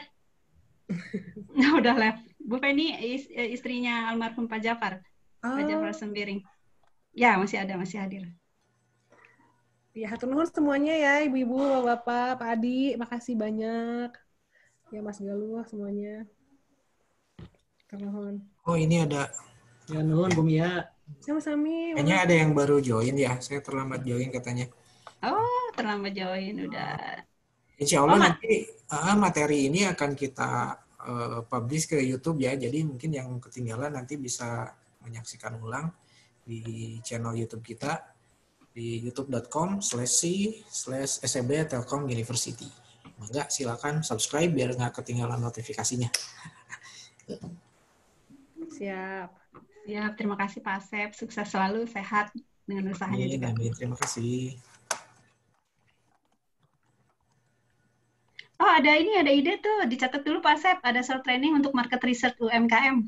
[laughs] nah, udah left. Bu Feni is, eh, istrinya almarhum Pak Jafar. Oh. Pak ah. Jafar Sembiring. Ya, masih ada, masih hadir. Ya, hatur semuanya ya, ibu-ibu, bapak-bapak, Pak Adi, makasih banyak. Ya, Mas Galuh, semuanya. Hatur Oh, ini ada. Ya, nuhun, Bumi ya. Sama-sama. Kayaknya ada yang baru join ya. Saya terlambat join katanya. Oh, terlambat join udah. Insya Allah oh, nanti uh, materi ini akan kita uh, publish ke YouTube ya. Jadi mungkin yang ketinggalan nanti bisa menyaksikan ulang di channel YouTube kita di youtube.com slash slash SMB e Telkom University. Mangga silakan subscribe biar nggak ketinggalan notifikasinya. Siap. Ya terima kasih Pak Asep. Sukses selalu, sehat dengan usahanya amin, juga. Amin. Terima kasih. Oh, ada ini, ada ide tuh. Dicatat dulu Pak Asep, ada short training untuk market research UMKM.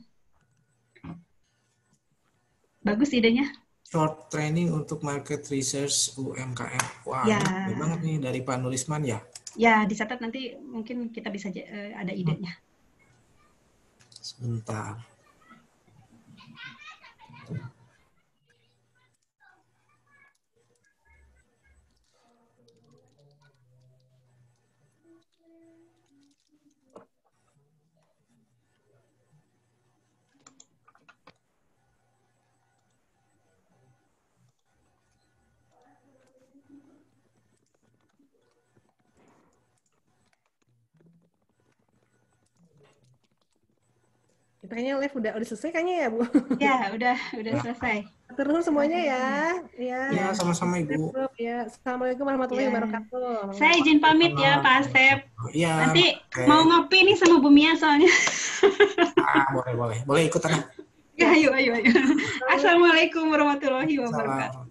Bagus idenya. Short training untuk market research UMKM. Wah, ya. banget nih dari Pak Nurisman ya. Ya, dicatat nanti mungkin kita bisa eh, ada idenya. Hmm. Sebentar. kayaknya live udah udah selesai kayaknya ya Bu. Ya, udah udah selesai. Terus semuanya ya. Ya. Ya, sama-sama Ibu. Ya, Assalamualaikum warahmatullahi ya. wabarakatuh. Saya izin pamit ya Pak Asep. Oh, iya. Nanti okay. mau ngopi nih sama Mia soalnya. ah, boleh boleh. Boleh ikutan. Ya, ya ayo ayo ayo. Assalamualaikum warahmatullahi wabarakatuh.